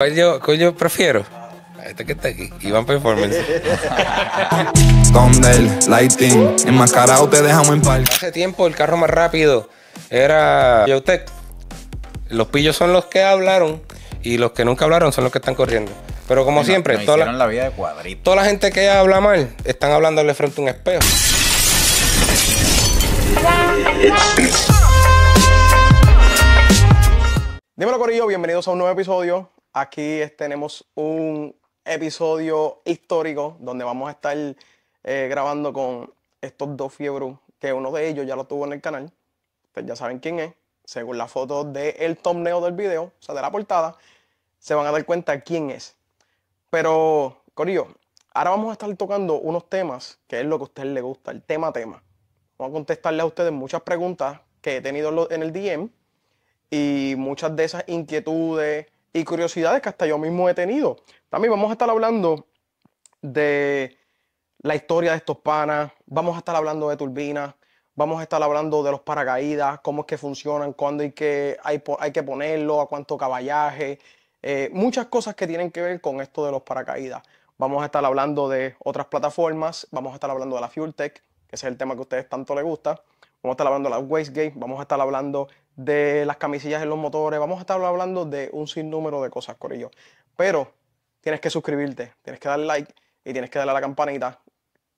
¿Cuál yo, prefiero? Este que está aquí, Iván Performance. Condel, Lighting, enmascarado te dejamos en par. Hace tiempo el carro más rápido era usted. Los pillos son los que hablaron y los que nunca hablaron son los que están corriendo. Pero como siempre, toda, la, toda la gente que habla mal están hablándole frente a un espejo. Dímelo, Corillo, bienvenidos a un nuevo episodio Aquí tenemos un episodio histórico donde vamos a estar eh, grabando con estos dos fiebros, que uno de ellos ya lo tuvo en el canal. Ustedes ya saben quién es. Según la foto del torneo del video, o sea, de la portada, se van a dar cuenta quién es. Pero, Corillo, ahora vamos a estar tocando unos temas que es lo que a ustedes les gusta, el tema tema. Vamos a contestarle a ustedes muchas preguntas que he tenido en el DM y muchas de esas inquietudes y curiosidades que hasta yo mismo he tenido. También vamos a estar hablando de la historia de estos panas, vamos a estar hablando de turbinas, vamos a estar hablando de los paracaídas, cómo es que funcionan, cuándo hay que, hay, que ponerlo, a cuánto caballaje, eh, muchas cosas que tienen que ver con esto de los paracaídas. Vamos a estar hablando de otras plataformas, vamos a estar hablando de la FuelTech, que es el tema que a ustedes tanto les gusta vamos a estar hablando de la wastegate, vamos a estar hablando de las camisillas en los motores, vamos a estar hablando de un sinnúmero de cosas, Corillo. Pero tienes que suscribirte, tienes que darle like y tienes que darle a la campanita.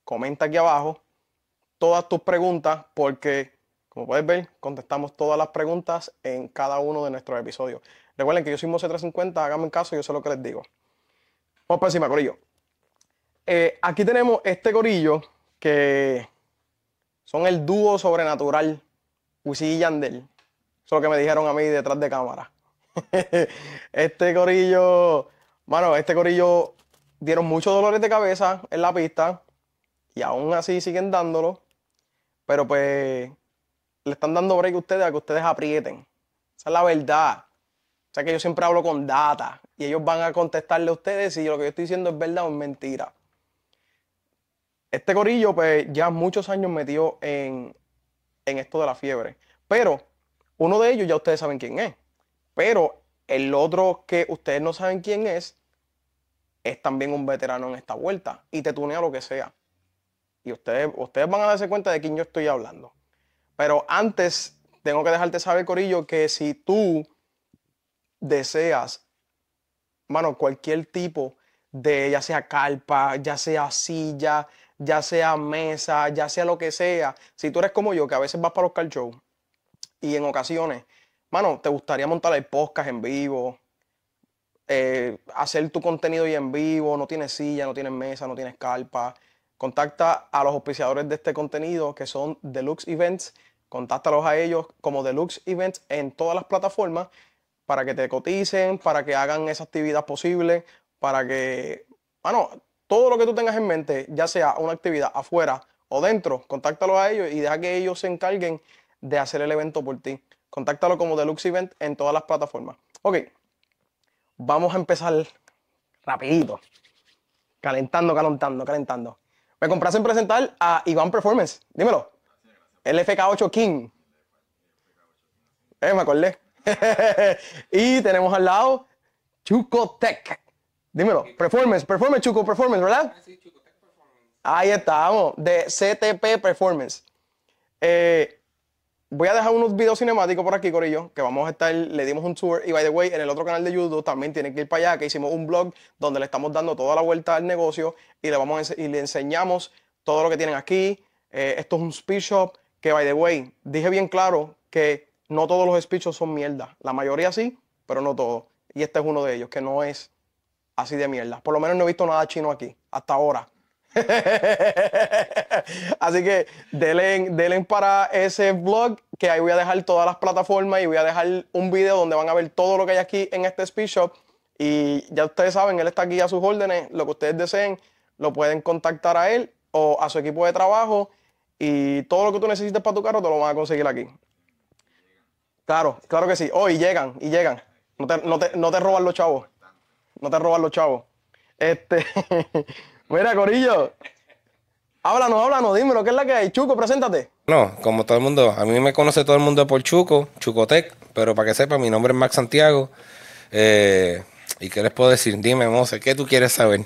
Comenta aquí abajo todas tus preguntas porque, como puedes ver, contestamos todas las preguntas en cada uno de nuestros episodios. Recuerden que yo soy Mose350, háganme caso, yo sé lo que les digo. Vamos para encima, Corillo. Eh, aquí tenemos este Corillo que son el dúo sobrenatural, Wisin y Yandel. Eso es lo que me dijeron a mí detrás de cámara. este corillo, bueno, este corillo dieron muchos dolores de cabeza en la pista y aún así siguen dándolo. Pero pues le están dando break a ustedes a que ustedes aprieten. Esa es la verdad. O sea que yo siempre hablo con data y ellos van a contestarle a ustedes si lo que yo estoy diciendo es verdad o es mentira este corillo, pues ya muchos años metido en, en esto de la fiebre. Pero uno de ellos ya ustedes saben quién es. Pero el otro que ustedes no saben quién es, es también un veterano en esta vuelta y te tunea lo que sea. Y ustedes, ustedes van a darse cuenta de quién yo estoy hablando. Pero antes, tengo que dejarte saber, Corillo, que si tú deseas, mano, cualquier tipo de, ya sea carpa, ya sea silla, ya sea mesa, ya sea lo que sea. Si tú eres como yo, que a veces vas para los car shows y en ocasiones, mano, te gustaría montar el podcast en vivo, eh, hacer tu contenido y en vivo, no tienes silla, no tienes mesa, no tienes carpa, contacta a los auspiciadores de este contenido que son Deluxe Events, contáctalos a ellos como Deluxe Events en todas las plataformas para que te coticen, para que hagan esa actividad posible, para que, bueno, todo lo que tú tengas en mente, ya sea una actividad afuera o dentro, contáctalo a ellos y deja que ellos se encarguen de hacer el evento por ti. Contáctalo como Deluxe Event en todas las plataformas. Ok, vamos a empezar rapidito. Calentando, calentando, calentando. Me compraste en presentar a Iván Performance. Dímelo. El FK8 King. Eh, me acordé. y tenemos al lado Chuco Dímelo, performance, performance, Chuco, performance, ¿verdad? Ah, Ahí estamos, de CTP Performance. Eh, voy a dejar unos videos cinemáticos por aquí, Corillo, que vamos a estar, le dimos un tour. Y by the way, en el otro canal de YouTube también tienen que ir para allá, que hicimos un blog donde le estamos dando toda la vuelta al negocio y le, vamos le enseñamos todo lo que tienen aquí. Eh, esto es un speech shop que, by the way, dije bien claro que no todos los speech shops son mierda. La mayoría sí, pero no todos. Y este es uno de ellos, que no es así de mierda. Por lo menos no he visto nada chino aquí, hasta ahora. así que denle, para ese vlog, que ahí voy a dejar todas las plataformas y voy a dejar un video donde van a ver todo lo que hay aquí en este Speed Shop. Y ya ustedes saben, él está aquí a sus órdenes. Lo que ustedes deseen, lo pueden contactar a él o a su equipo de trabajo. Y todo lo que tú necesites para tu carro te lo van a conseguir aquí. Claro, claro que sí. Oh, y llegan, y llegan. No te, no te roban los chavos. No te roban los chavos. Este, mira, Corillo, háblanos, háblanos, dímelo, ¿qué es la que hay? Chuco, preséntate. No, como todo el mundo, a mí me conoce todo el mundo por Chuco, Chucotec, pero para que sepa, mi nombre es Max Santiago. Eh, ¿Y qué les puedo decir? Dime, Mose, ¿qué tú quieres saber?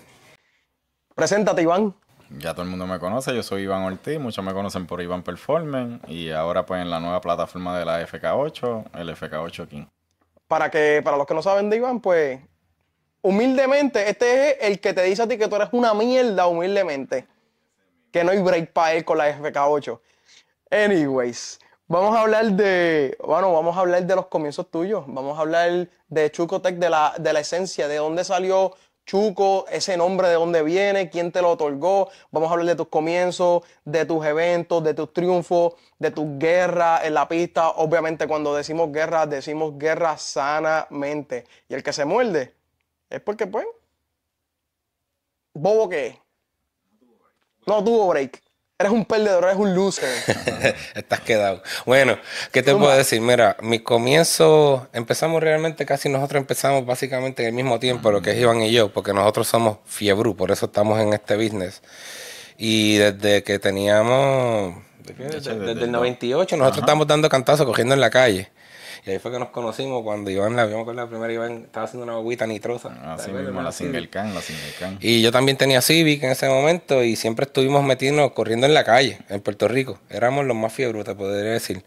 Preséntate, Iván. Ya todo el mundo me conoce, yo soy Iván Ortiz, muchos me conocen por Iván Performance y ahora pues en la nueva plataforma de la FK8, el FK8 King. Para que para los que no saben de Iván, pues humildemente, este es el que te dice a ti que tú eres una mierda, humildemente. Que no hay break para él con la FK8. Anyways, vamos a hablar de. Bueno, vamos a hablar de los comienzos tuyos. Vamos a hablar de Chuco de la, de la esencia, de dónde salió Chuco, ese nombre de dónde viene, quién te lo otorgó. Vamos a hablar de tus comienzos, de tus eventos, de tus triunfos, de tus guerras en la pista. Obviamente, cuando decimos guerra, decimos guerra sanamente. Y el que se muerde es porque, pues, bobo que No tuvo break. Eres un perdedor, eres un loser. Estás quedado. Bueno, ¿qué te puedo decir? Mira, mi comienzo, empezamos realmente casi nosotros empezamos básicamente en el mismo tiempo, lo que es Iván y yo, porque nosotros somos fiebru, por eso estamos en este business. Y desde que teníamos, desde, el 98, nosotros estamos dando cantazos, cogiendo en la calle. Y ahí fue que nos conocimos cuando Iván la vimos con la primera Iván estaba haciendo una boguita nitrosa. Ah, así mismo, la single la single Y yo también tenía Civic en ese momento y siempre estuvimos metidos corriendo en la calle, en Puerto Rico. Éramos los más fiebros, te podría decir.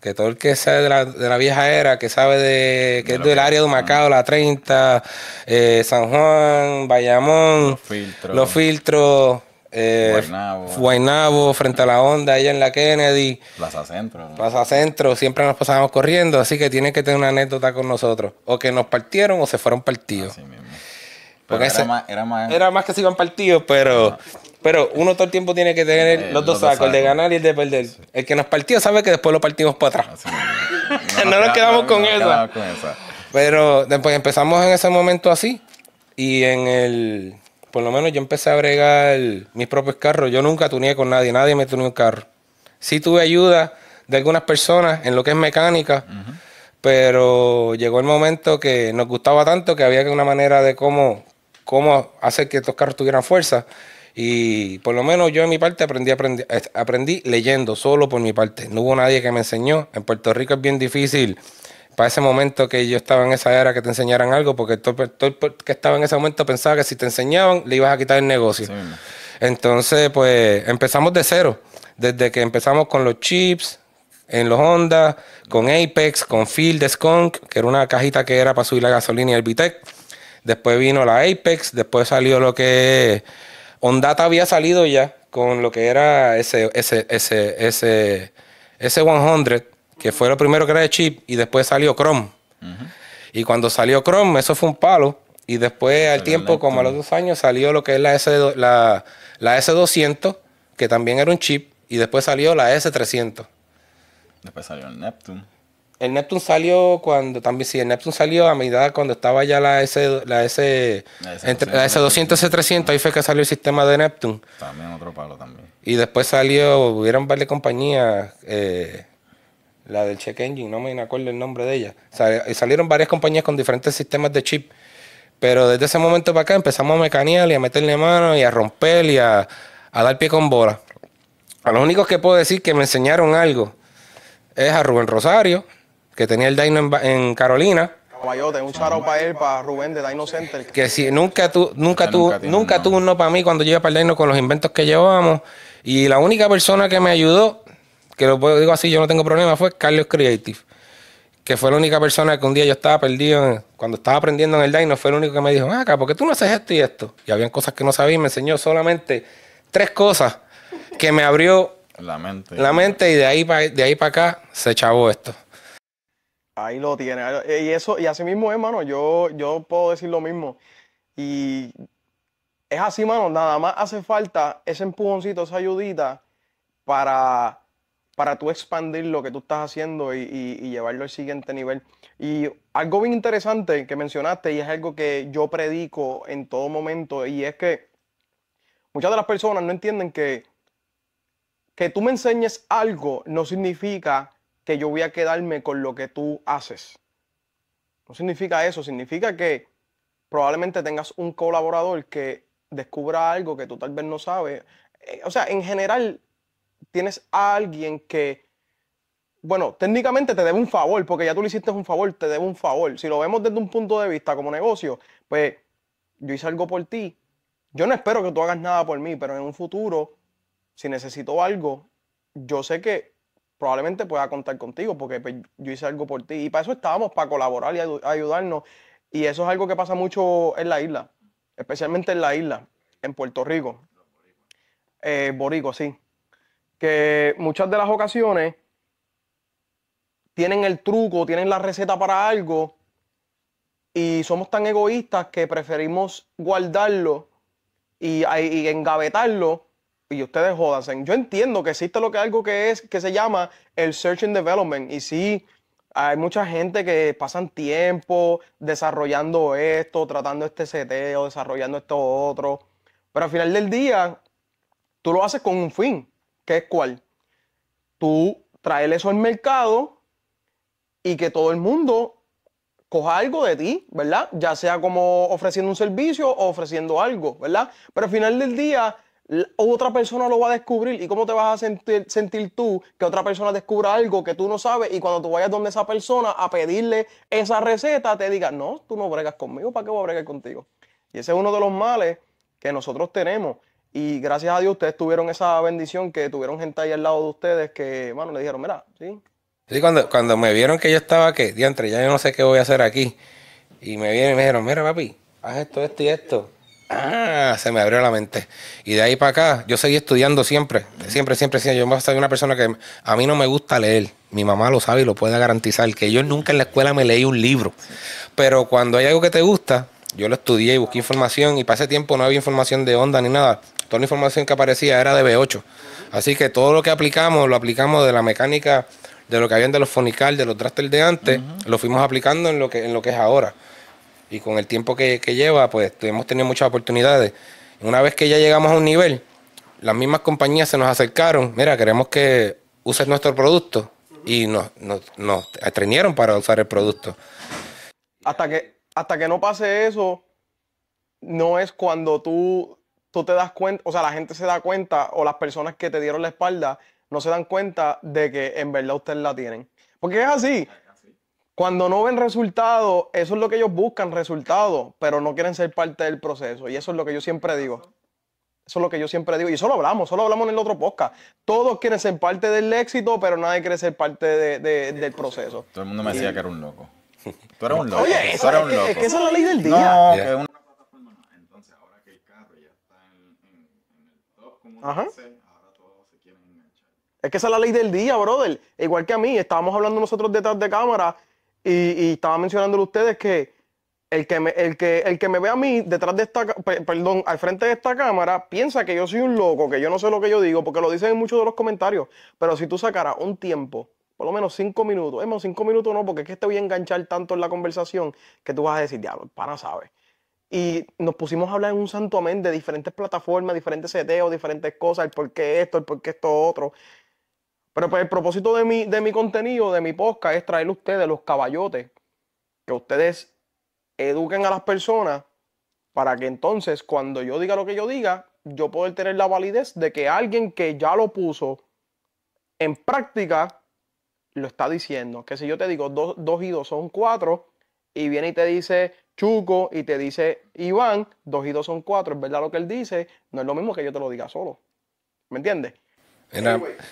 Que todo el que sabe de la, vieja era, que sabe de que es del área de Macao, ah. la 30, eh, San Juan, Bayamón, los filtros eh, Guaynabo. frente a la onda, allá en la Kennedy. Plaza Centro. Plaza Centro, siempre nos pasábamos corriendo, así que tiene que tener una anécdota con nosotros. O que nos partieron o se fueron partidos. era, más, que se iban partidos, pero, pero uno todo el tiempo tiene que tener eh, los dos sacos, el de ganar y el de perder. El que nos partió sabe que después lo partimos para atrás. No, nos quedamos, con, eso. Pero después empezamos en ese momento así y en el por lo menos yo empecé a bregar mis propios carros. Yo nunca tuneé con nadie, nadie me tuneó un carro. Sí tuve ayuda de algunas personas en lo que es mecánica, pero llegó el momento que nos gustaba tanto que había una manera de cómo, cómo hacer que estos carros tuvieran fuerza. Y por lo menos yo en mi parte aprendí, aprendí, eh, aprendí leyendo solo por mi parte. No hubo nadie que me enseñó. En Puerto Rico es bien difícil para ese momento que yo estaba en esa era que te enseñaran algo, porque todo, el que estaba en ese momento pensaba que si te enseñaban le ibas a quitar el negocio. Entonces, pues empezamos de cero, desde que empezamos con los chips, en los Honda, con Apex, con Field Skunk, que era una cajita que era para subir la gasolina y el Vitec. Después vino la Apex, después salió lo que Ondata había salido ya con lo que era ese ese ese ese ese 100 que fue lo primero que era de chip, y después salió Chrome. Y cuando salió Chrome, eso fue un palo. Y después, al tiempo, como a los dos años, salió lo que es la, S, la, S200, que también era un chip, y después salió la S300. Después salió el Neptune. El Neptune salió cuando también, sí, el Neptune salió a medida cuando estaba ya la S, la S, 200 entre, s 300 ahí fue que salió el sistema de Neptune. También otro palo también. Y después salió, hubieron varias compañías eh, la del check engine, no me acuerdo el nombre de ella. salieron varias compañías con diferentes sistemas de chip, pero desde ese momento para acá empezamos a mecanear y a meterle mano y a romper y a, dar pie con bola. A los únicos que puedo decir que me enseñaron algo es a Rubén Rosario, que tenía el Dino en, Carolina. Caballote, un charo para él, para Rubén de Dino Center. Que si nunca tú, nunca tú, nunca, tuvo uno no para mí cuando yo para el Dino con los inventos que llevábamos. Y la única persona que me ayudó que lo digo así, yo no tengo problema, fue Carlos Creative, que fue la única persona que un día yo estaba perdido, cuando estaba aprendiendo en el Dino, fue el único que me dijo, acá, ¿por qué tú no haces esto y esto? Y habían cosas que no sabía y me enseñó solamente tres cosas que me abrió la mente, la mente y de ahí para de acá se chavó esto. Ahí lo tiene. Eh, y eso, y así mismo es, mano, yo, yo puedo decir lo mismo. Y es así, mano, nada más hace falta ese empujoncito, esa ayudita para para tú expandir lo que tú estás haciendo y, llevarlo al siguiente nivel. Y algo bien interesante que mencionaste y es algo que yo predico en todo momento y es que muchas de las personas no entienden que que tú me enseñes algo no significa que yo voy a quedarme con lo que tú haces. No significa eso, significa que probablemente tengas un colaborador que descubra algo que tú tal vez no sabes. Eh, o sea, en general, tienes a alguien que, bueno, técnicamente te debe un favor, porque ya tú le hiciste un favor, te debe un favor. Si lo vemos desde un punto de vista como negocio, pues yo hice algo por ti. Yo no espero que tú hagas nada por mí, pero en un futuro, si necesito algo, yo sé que probablemente pueda contar contigo porque pues, yo hice algo por ti. Y para eso estábamos, para colaborar y ayudarnos. Y eso es algo que pasa mucho en la isla, especialmente en la isla, en Puerto Rico. Eh, borico, sí que muchas de las ocasiones tienen el truco, tienen la receta para algo y somos tan egoístas que preferimos guardarlo y, engavetarlo y ustedes jodan. Yo entiendo que existe lo que algo que es que se llama el search and development y sí hay mucha gente que pasan tiempo desarrollando esto, tratando este seteo, desarrollando esto otro, pero al final del día tú lo haces con un fin. ¿Qué es cuál? Tú traer eso al mercado y que todo el mundo coja algo de ti, ¿verdad? Ya sea como ofreciendo un servicio o ofreciendo algo, ¿verdad? Pero al final del día, otra persona lo va a descubrir. ¿Y cómo te vas a sentir tú que otra persona descubra algo que tú no sabes y cuando tú vayas donde esa persona a pedirle esa receta, te diga, no, tú no bregas conmigo, ¿para qué voy a bregar contigo? Y ese es uno de los males que nosotros tenemos. Y gracias a Dios ustedes tuvieron esa bendición que tuvieron gente ahí al lado de ustedes que, bueno, le dijeron, mira, sí. Sí, cuando, cuando me vieron que yo estaba que, diantre, ya yo no sé qué voy a hacer aquí. Y me vienen y me dijeron, mira, papi, haz esto, esto y esto. Ah, se me abrió la mente. Y de ahí para acá, yo seguí estudiando siempre. Siempre, siempre, siempre. Yo soy una persona que a mí no me gusta leer. Mi mamá lo sabe y lo puede garantizar. Que yo nunca en la escuela me leí un libro. Pero cuando hay algo que te gusta, yo lo estudié y busqué información y para ese tiempo no había información de onda ni nada. Toda la información que aparecía era de B8. Así que todo lo que aplicamos, lo aplicamos de la mecánica, de lo que habían de los fonical, de los drasters de antes, lo fuimos aplicando en lo que, en lo que es ahora. Y con el tiempo que, lleva, pues hemos tenido muchas oportunidades. Una vez que ya llegamos a un nivel, las mismas compañías se nos acercaron, mira, queremos que uses nuestro producto y nos, nos, nos para usar el producto. Hasta que hasta que no pase eso, no es cuando tú, tú te das cuenta, o sea, la gente se da cuenta o las personas que te dieron la espalda no se dan cuenta de que en verdad ustedes la tienen. Porque es así. Cuando no ven resultados, eso es lo que ellos buscan, resultados, pero no quieren ser parte del proceso. Y eso es lo que yo siempre digo. Eso es lo que yo siempre digo. Y eso lo hablamos, solo hablamos en el otro podcast. Todos quieren ser parte del éxito, pero nadie quiere ser parte del proceso. Todo el mundo me decía que era un loco. Tú un loco. Oye, Es, que, esa es la ley del día. Entonces, ahora que el carro ya está en, el top, como ahora todos se quieren Es que esa es la ley del día, brother. Igual que a mí, estábamos hablando nosotros detrás de cámara y, estaba mencionándole a ustedes que el que, me, el, que, el que me ve a mí detrás de esta, perdón, al frente de esta cámara, piensa que yo soy un loco, que yo no sé lo que yo digo, porque lo dicen en muchos de los comentarios. Pero si tú sacaras un tiempo por lo menos cinco minutos. hemos cinco minutos no, porque es que te voy a enganchar tanto en la conversación que tú vas a decir, diablo, pana sabe. Y nos pusimos a hablar en un santo amén de diferentes plataformas, diferentes seteos, diferentes cosas, el por qué esto, el por qué esto otro. Pero pues el propósito de mi, de mi contenido, de mi podcast, es traerle a ustedes los caballotes, que ustedes eduquen a las personas para que entonces cuando yo diga lo que yo diga, yo pueda tener la validez de que alguien que ya lo puso en práctica lo está diciendo. Que si yo te digo 2 dos, y dos son cuatro y viene y te dice Chuco y te dice Iván, dos y dos son cuatro es verdad lo que él dice, no es lo mismo que yo te lo diga solo. ¿Me entiendes?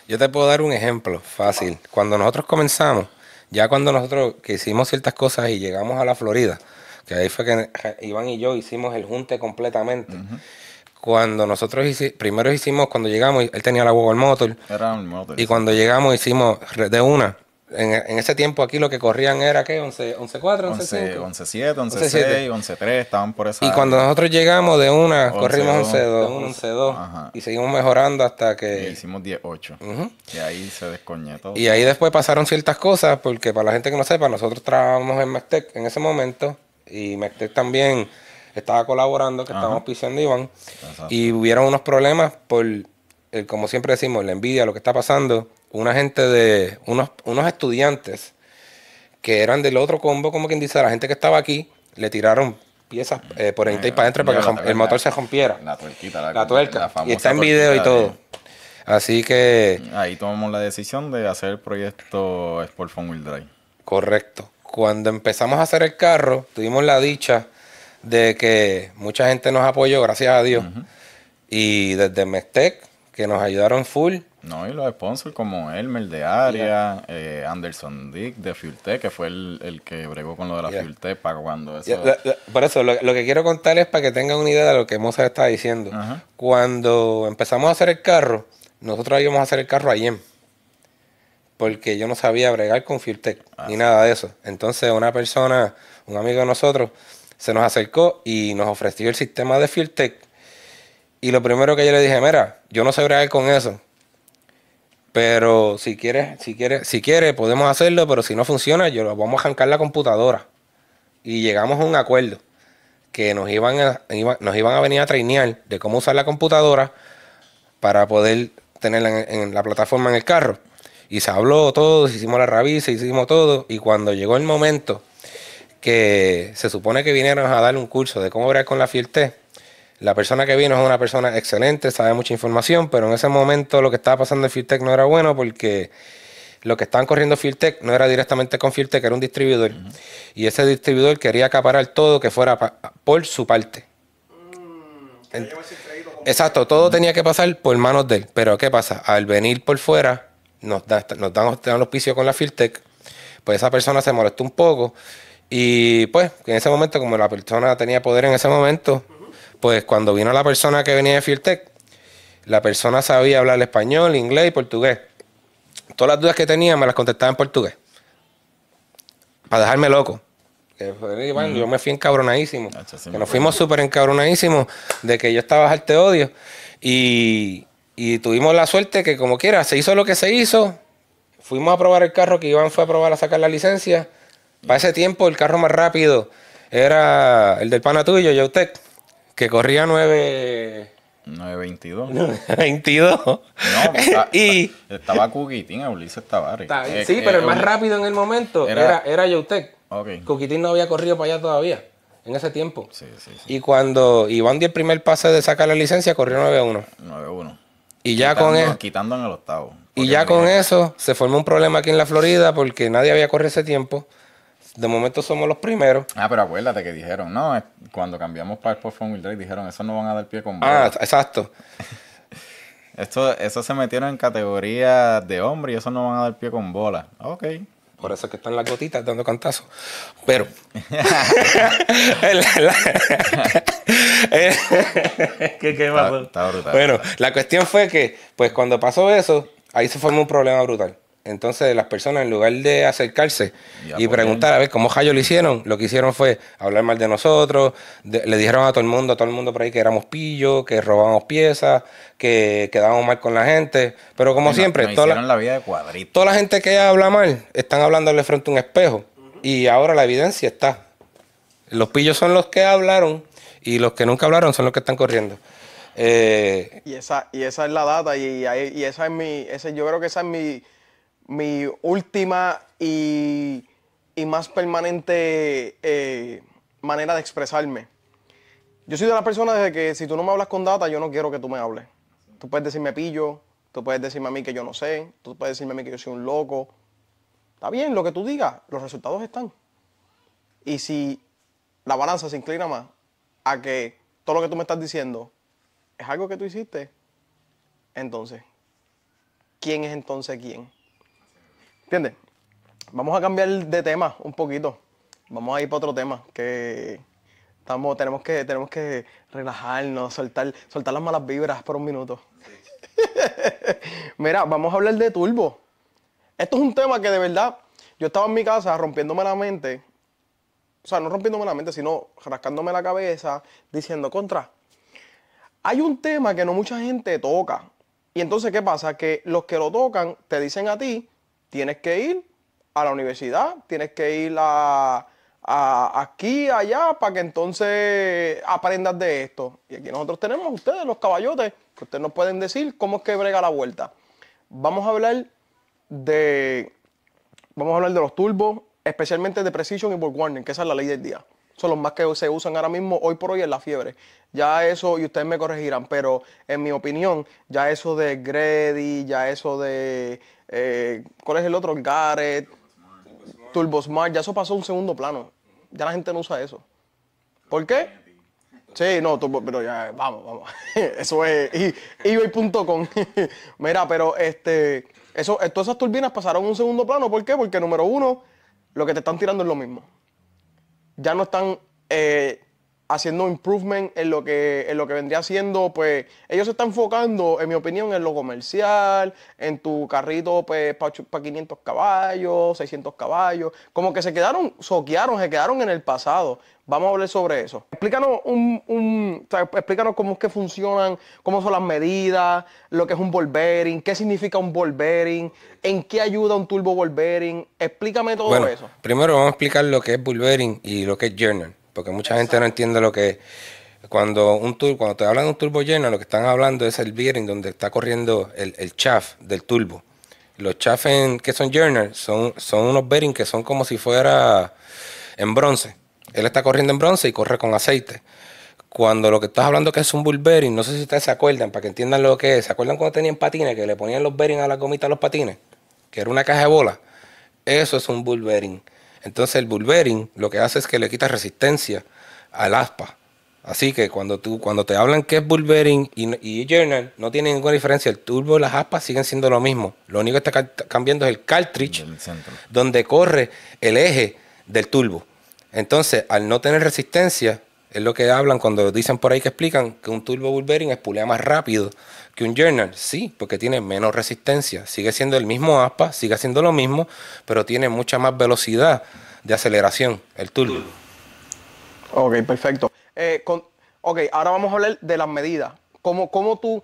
yo te puedo dar un ejemplo fácil. Cuando nosotros comenzamos, ya cuando nosotros que hicimos ciertas cosas y llegamos a la Florida, que ahí fue que Iván y yo hicimos el junte completamente cuando nosotros hicimos, primero hicimos, cuando llegamos, él tenía la huevo al motor. Era un motor. Y cuando llegamos hicimos de una. En, ese tiempo aquí lo que corrían era ¿qué? 11, 11 4, 11, 11 11 7, 11, 6, 11 3, estaban por esa. Y cuando nosotros llegamos de una, corrimos 11 2, 11 2 y seguimos mejorando hasta que y hicimos 18. Uh Y ahí se todo. Y ahí después pasaron ciertas cosas porque para la gente que no sepa, nosotros trabajamos en Mestec en ese momento y Mestec también estaba colaborando, que estábamos pisando Iván, y hubieron unos problemas por, el, como siempre decimos, la envidia, lo que está pasando. Una gente de, unos, estudiantes que eran del otro combo, como quien dice, la gente que estaba aquí, le tiraron piezas eh, por ahí para adentro para que el motor se rompiera. La tuerquita, la, tuerca. y está en video y todo. Así que. Ahí tomamos la decisión de hacer el proyecto Sport Fun Wheel Drive. Correcto. Cuando empezamos a hacer el carro, tuvimos la dicha de que mucha gente nos apoyó, gracias a Dios. Y desde Mestec, que nos ayudaron full. No, y los sponsors como Elmer de Aria, eh, Anderson Dick de FuelTech, que fue el, que bregó con lo de la yeah. para cuando eso... por eso, lo, que quiero contar es para que tengan una idea de lo que Mozart está diciendo. Cuando empezamos a hacer el carro, nosotros íbamos a hacer el carro a Yem. Porque yo no sabía bregar con FuelTech, ni ah, nada de eso. Entonces una persona, un amigo de nosotros, se nos acercó y nos ofreció el sistema de FieldTech. Y lo primero que yo le dije, mira, yo no sé bregar con eso. Pero si quieres, si quieres, si quieres, podemos hacerlo, pero si no funciona, yo lo vamos a arrancar la computadora. Y llegamos a un acuerdo que nos iban a, nos iban a venir a trainear de cómo usar la computadora para poder tenerla en, la plataforma en el carro. Y se habló todo, hicimos la revisa, hicimos todo. Y cuando llegó el momento que se supone que vinieron a dar un curso de cómo obrar con la Filtec. La persona que vino es una persona excelente, sabe mucha información, pero en ese momento lo que estaba pasando en Filtec no era bueno porque lo que estaban corriendo filtec no era directamente con que era un distribuidor. Y ese distribuidor quería acaparar todo que fuera por su parte. Mm, exacto, todo tenía que pasar por manos de él. Pero ¿qué pasa? Al venir por fuera, nos, dan, auspicio con la filtec pues esa persona se molestó un poco y pues, en ese momento, como la persona tenía poder en ese momento, pues cuando vino la persona que venía de Fieltech, la persona sabía hablar español, inglés y portugués. Todas las dudas que tenía me las contestaba en portugués. Para dejarme loco. Yo me fui encabronadísimo. nos fuimos súper encabronadísimos de que yo estaba de odio. Y, y tuvimos la suerte que, como quiera, se hizo lo que se hizo. Fuimos a probar el carro que Iván fue a probar a sacar la licencia para ese tiempo el carro más rápido era el del pana tuyo, Yotec, que corría 9... 922. 22 No, y estaba Cuquitín, Ulises Tavares. Eh, sí, eh, pero el eh, más rápido en el momento era, era, Yotec. no había corrido para allá todavía, en ese tiempo. Sí, sí, sí. Y cuando Iván dio el primer pase de sacar la licencia, corrió 91. 91. Y ya con eso. E- quitando en el octavo. Y ya con eso se formó un problema aquí en la Florida porque nadie había corrido ese tiempo de momento somos los primeros. Ah, pero acuérdate que dijeron, no, cuando cambiamos para el Four Wheel dijeron, eso no van a dar pie con ah, bola. Ah, exacto. Esto, eso se metieron en categoría de hombre y eso no van a dar pie con bola. Ok. Por eso es que están las gotitas dando cantazos. Pero. ¿Qué, qué está brutal. Bueno, la cuestión fue que, pues cuando pasó eso, ahí se formó un problema brutal. Entonces las personas en lugar de acercarse y, pues, preguntar a ver cómo Jayo lo hicieron, lo que hicieron fue hablar mal de nosotros, le dijeron a todo el mundo, a todo el mundo por ahí que éramos pillos, que robábamos piezas, que quedábamos mal con la gente, pero como siempre, toda, la, vida de toda la gente que habla mal están hablándole frente a un espejo y ahora la evidencia está. Los pillos son los que hablaron y los que nunca hablaron son los que están corriendo. Eh, y, esa, y esa es la data y, esa es mi, yo creo que esa es mi mi última y, más permanente eh, manera de expresarme. Yo soy de la persona de que si tú no me hablas con data, yo no quiero que tú me hables. Tú puedes decirme pillo, tú puedes decirme a mí que yo no sé, tú puedes decirme a mí que yo soy un loco. Está bien, lo que tú digas, los resultados están. Y si la balanza se inclina más a que todo lo que tú me estás diciendo es algo que tú hiciste, entonces, ¿quién es entonces quién? ¿Entiendes? Vamos a cambiar de tema un poquito. Vamos a ir para otro tema que estamos, tenemos que, tenemos que relajarnos, soltar, soltar las malas vibras por un minuto. Mira, vamos a hablar de turbo. Esto es un tema que de verdad, yo estaba en mi casa rompiéndome la mente. O sea, no rompiéndome la mente, sino rascándome la cabeza, diciendo contra. Hay un tema que no mucha gente toca. Y entonces, ¿qué pasa? Que los que lo tocan te dicen a ti tienes que ir a la universidad, tienes que ir aquí, allá, para que entonces aprendas de esto. Y aquí nosotros tenemos ustedes, los caballotes, que ustedes nos pueden decir cómo es que brega la vuelta. Vamos a hablar de, vamos a hablar de los turbos, especialmente de Precision y Warning, que esa es la ley del día son los más que se usan ahora mismo, hoy por hoy en la fiebre. Ya eso, y ustedes me corregirán, pero en mi opinión, ya eso de Greddy, ya eso de, eh, ¿cuál es el otro? Garrett, TurboSmart, ya eso pasó a un segundo plano. Ya la gente no usa eso. ¿Por qué? Sí, no, pero ya, vamos, vamos. eso es ebay.com. Mira, pero este, eso, todas esas turbinas pasaron a un segundo plano. ¿Por qué? Porque número uno, lo que te están tirando es lo mismo ya no están eh, haciendo improvement en lo, que, en lo que vendría siendo, pues ellos se están enfocando, en mi opinión, en lo comercial, en tu carrito pues, para pa 500 caballos, 600 caballos, como que se quedaron, soquearon, se quedaron en el pasado. Vamos a hablar sobre eso. Explícanos, un, un explícanos cómo es que funcionan, cómo son las medidas, lo que es un ball bearing, qué significa un ball en qué ayuda un turbo ball Explícame todo bueno, eso. Primero vamos a explicar lo que es ball y lo que es journal, porque mucha gente no entiende lo que es. Cuando, un turbo, cuando te hablan de un turbo journal, lo que están hablando es el bearing donde está corriendo el, el del turbo. Los shafts que son journal son, son unos bearings que son como si fuera en bronce él está corriendo en bronce y corre con aceite. Cuando lo que estás hablando que es un bull no sé si ustedes se acuerdan, para que entiendan lo que es. ¿Se acuerdan cuando tenían patines que le ponían los bearings a la gomita a los patines? Que era una caja de bola. Eso es un bull Entonces el bull lo que hace es que le quita resistencia al aspa. Así que cuando, tú, cuando te hablan que es bull y, y journal, no tiene ninguna diferencia. El turbo y las aspas siguen siendo lo mismo. Lo único que está cambiando es el cartridge, donde corre el eje del turbo. Entonces, al no tener resistencia, es lo que hablan cuando dicen por ahí que explican que un turbo es pulea más rápido que un journal. Sí, porque tiene menos resistencia. Sigue siendo el mismo aspa, sigue siendo lo mismo, pero tiene mucha más velocidad de aceleración el turbo. Ok, perfecto. Eh, ok, ahora vamos a hablar de las medidas. cómo tú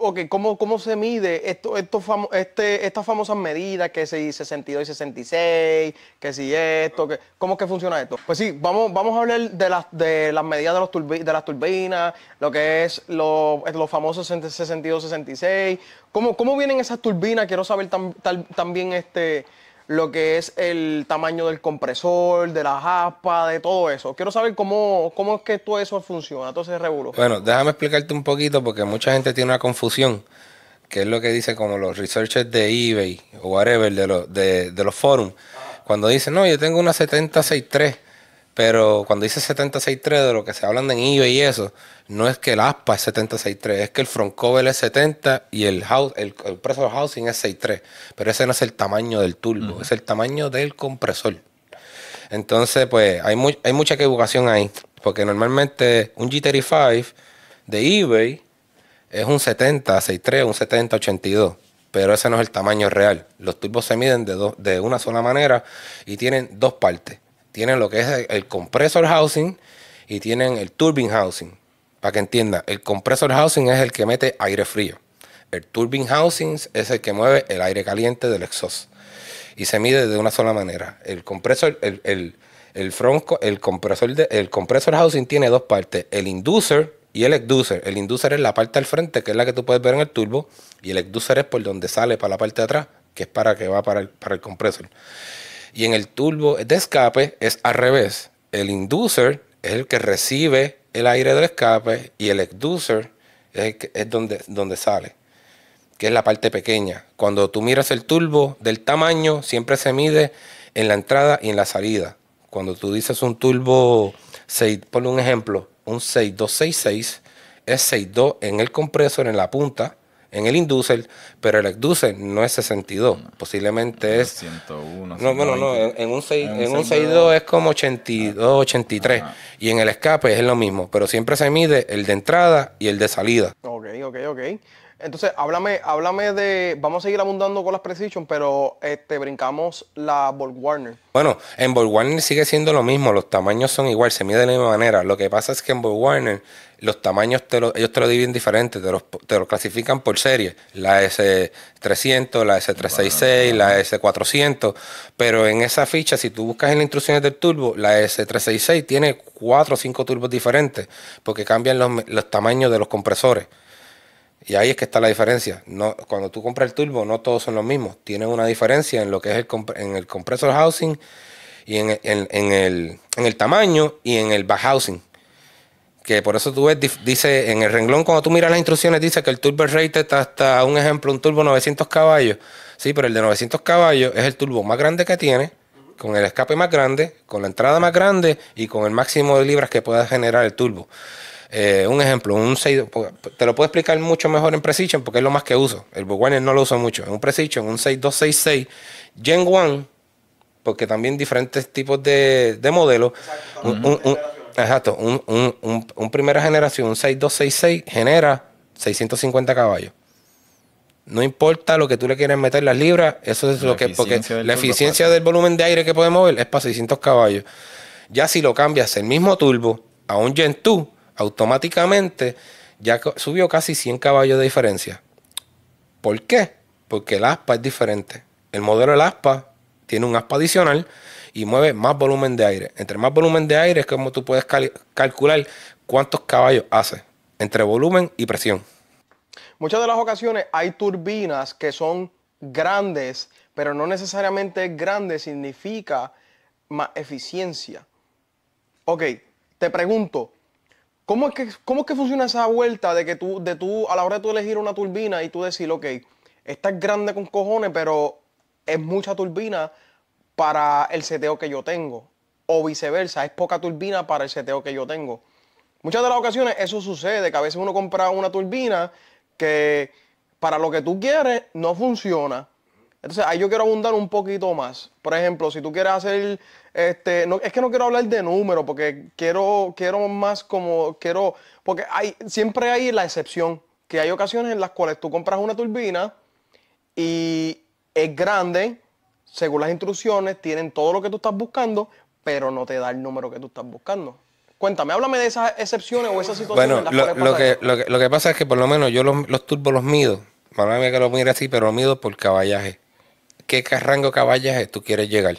okay, ¿cómo, se mide esto, esto este, estas famosas medidas que si 62 y 66, que si esto, que, cómo es que funciona esto? Pues sí, vamos, vamos a hablar de las, de las medidas de, los de las turbinas, lo que es lo, los famosos 62, 66. ¿Cómo, ¿Cómo vienen esas turbinas? Quiero saber también este lo que es el tamaño del compresor, de la japa de todo eso. Quiero saber cómo, cómo es que todo eso funciona, todo ese Bueno, déjame explicarte un poquito porque mucha gente tiene una confusión, que es lo que dice como los researchers de eBay o whatever, de, los de, de los forums. Cuando dicen, no, yo tengo una 763 pero cuando dice 76.3, de lo que se hablan en eBay y eso, no es que el ASPA es 76.3, es que el front cover es 70 y el, house, de housing es 6.3. Pero ese no es el tamaño del turbo, es el tamaño del compresor. Entonces, pues hay, mucha equivocación ahí. Porque normalmente un G35 de eBay es un 70, 6.3, un 70, 82 pero ese no es el tamaño real. Los turbos se miden de una sola manera y tienen dos partes. Tienen lo que es el compressor housing y tienen el turbine housing. Para que entienda, el compressor housing es el que mete aire frío. El turbine housing es el que mueve el aire caliente del exhaust. Y se mide de una sola manera. El compresor, el, el, el, compresor, el housing tiene dos partes. El inducer y el exducer. El inducer es la parte al frente, que es la que tú puedes ver en el turbo. Y el exducer es por donde sale para la parte de atrás, que es para que va para el, para el compresor. Y en el turbo de escape es al revés. El inducer es el que recibe el aire del escape y el exducer es, donde, donde sale, que es la parte pequeña. Cuando tú miras el turbo del tamaño, siempre se mide en la entrada y en la salida. Cuando tú dices un turbo, 6, por un ejemplo, un 6266 es 62 en el compresor en la punta en el inducer, pero el exducer no es 62, posiblemente es 101. No, bueno, no, en, un 62 es como 82, 83 ah. y en el escape es lo mismo, pero siempre se mide el de entrada y el de salida. Ok, ok, ok. Entonces, háblame, háblame de. Vamos a seguir abundando con las Precision, pero este, brincamos la Ball Warner. Bueno, en Ball sigue siendo lo mismo, los tamaños son igual, se mide de la misma manera. Lo que pasa es que en Ball Warner los tamaños te lo, ellos te lo dividen diferente, te los, clasifican por serie, la S300, la S366, la S400, pero en esa ficha, si tú buscas en las instrucciones del turbo, la S366 tiene cuatro o cinco turbos diferentes, porque cambian los, los tamaños de los compresores. Y ahí es que está la diferencia. No, cuando tú compras el turbo, no todos son los mismos. Tienen una diferencia en lo que es el, en el compressor housing y en, el, en el tamaño y en el back housing. Que por eso tú ves, dice en el renglón, cuando tú miras las instrucciones, dice que el turbo rate está hasta un ejemplo, un turbo 900 caballos. Sí, pero el de 900 caballos es el turbo más grande que tiene, con el escape más grande, con la entrada más grande y con el máximo de libras que pueda generar el turbo. Eh, un ejemplo, un 6, te lo puedo explicar mucho mejor en Precision porque es lo más que uso. El Warner no lo uso mucho. En un Precision, un 6266 Gen 1, porque también diferentes tipos de, de modelos. Exacto, un, un, primera generación, un 6266 genera 650 caballos. No importa lo que tú le quieras meter las libras, eso es lo que. Porque la eficiencia del volumen de aire que puede mover es para 600 caballos. Ya si lo cambias el mismo turbo a un Gen 2, automáticamente ya subió casi 100 caballos de diferencia. ¿Por qué? Porque el aspa es diferente. El modelo del aspa tiene un aspa adicional y mueve más volumen de aire. Entre más volumen de aire es como tú puedes calcular cuántos caballos hace entre volumen y presión. Muchas de las ocasiones hay turbinas que son grandes, pero no necesariamente grande significa más eficiencia. Ok, te pregunto, ¿Cómo es, que, ¿Cómo que funciona esa vuelta de que tú, de tú, a la hora de tú elegir una turbina y tú decir, ok, esta es grande con cojones, pero es mucha turbina para el seteo que yo tengo? O viceversa, es poca turbina para el seteo que yo tengo. Muchas de las ocasiones eso sucede, que a veces uno compra una turbina que para lo que tú quieres no funciona, entonces, ahí yo quiero abundar un poquito más. Por ejemplo, si tú quieres hacer, este, no, es que no quiero hablar de número porque quiero, quiero más como, quiero, porque hay, siempre hay la excepción, que hay ocasiones en las cuales tú compras una turbina y es grande, según las instrucciones, tienen todo lo que tú estás buscando, pero no te da el número que tú estás buscando. Cuéntame, háblame de esas excepciones o esas situaciones. Bueno, lo, que, lo, que, pasa es que por lo menos yo los, turbos los mido. que los mire así, pero los mido por caballaje qué rango caballaje eh, tú quieres llegar.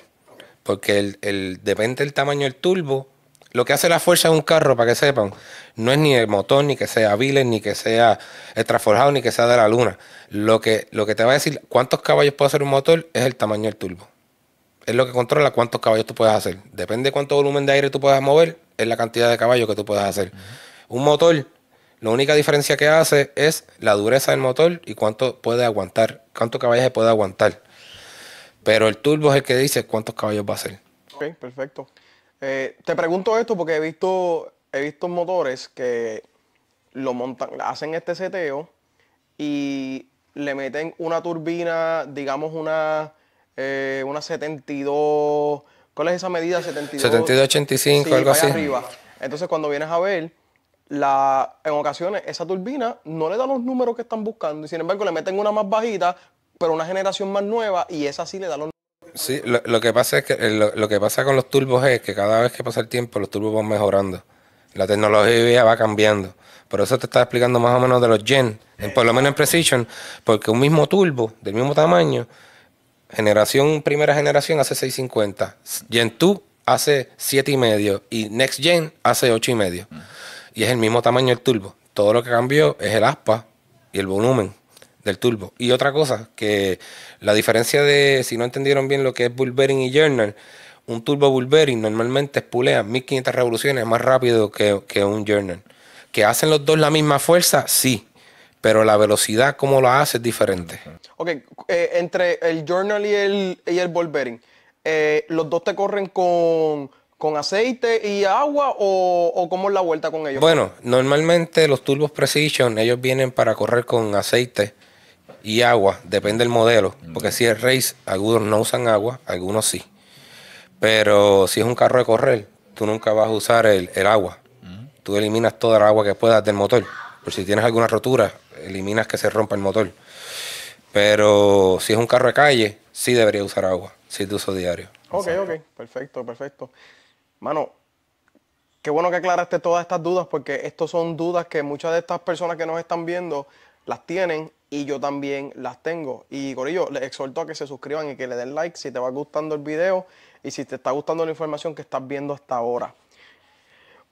Porque el, depende del tamaño del turbo. Lo que hace la fuerza de un carro, para que sepan, no es ni el motor, ni que sea Viles, ni que sea extraforjado ni que sea de la luna. Lo que, lo que te va a decir cuántos caballos puede hacer un motor es el tamaño del turbo. Es lo que controla cuántos caballos tú puedes hacer. Depende de cuánto volumen de aire tú puedas mover, es la cantidad de caballos que tú puedas hacer. Un motor, la única diferencia que hace es la dureza del motor y cuánto puede aguantar, cuánto caballos puede aguantar. Pero el turbo es el que dice cuántos caballos va a ser. Ok, perfecto. Eh, te pregunto esto porque he visto, he visto motores que lo montan, hacen este seteo y le meten una turbina, digamos una, eh, una 72, ¿cuál es esa medida? 72, 85, algo así. Arriba. Entonces cuando vienes a ver, la, en ocasiones esa turbina no le da los números que están buscando y sin embargo le meten una más bajita pero una generación más nueva y esa sí le da los Sí, lo, que pasa es que eh, lo, que pasa con los turbos es que cada vez que pasa el tiempo los turbos van mejorando. La tecnología va cambiando. Por eso te estaba explicando más o menos de los gen, en, por lo menos en Precision, porque un mismo turbo del mismo tamaño, generación primera generación hace 650, Gen 2 hace 7 y medio y Next Gen hace 8 y medio. Y es el mismo tamaño el turbo. Todo lo que cambió es el aspa y el volumen del turbo. Y otra cosa, que la diferencia de, si no entendieron bien lo que es bearing y Journal, un turbo bearing normalmente espulea 1500 revoluciones más rápido que, un Journal. ¿Que hacen los dos la misma fuerza? Sí. Pero la velocidad, como la hace, es diferente. Ok, eh, entre el Journal y el, y el eh, ¿los dos te corren con aceite y agua o, o, cómo es la vuelta con ellos? Bueno, normalmente los turbos Precision, ellos vienen para correr con aceite y agua, depende del modelo, porque si es race, algunos no usan agua, algunos sí. Pero si es un carro de correr, tú nunca vas a usar el, agua. Tú eliminas toda el agua que puedas del motor. Por si tienes alguna rotura, eliminas que se rompa el motor. Pero si es un carro de calle, sí debería usar agua, si es de uso diario. Ok, ok, perfecto, perfecto. Mano, qué bueno que aclaraste todas estas dudas, porque estas son dudas que muchas de estas personas que nos están viendo las tienen y yo también las tengo. Y ello, les exhorto a que se suscriban y que le den like si te va gustando el video y si te está gustando la información que estás viendo hasta ahora.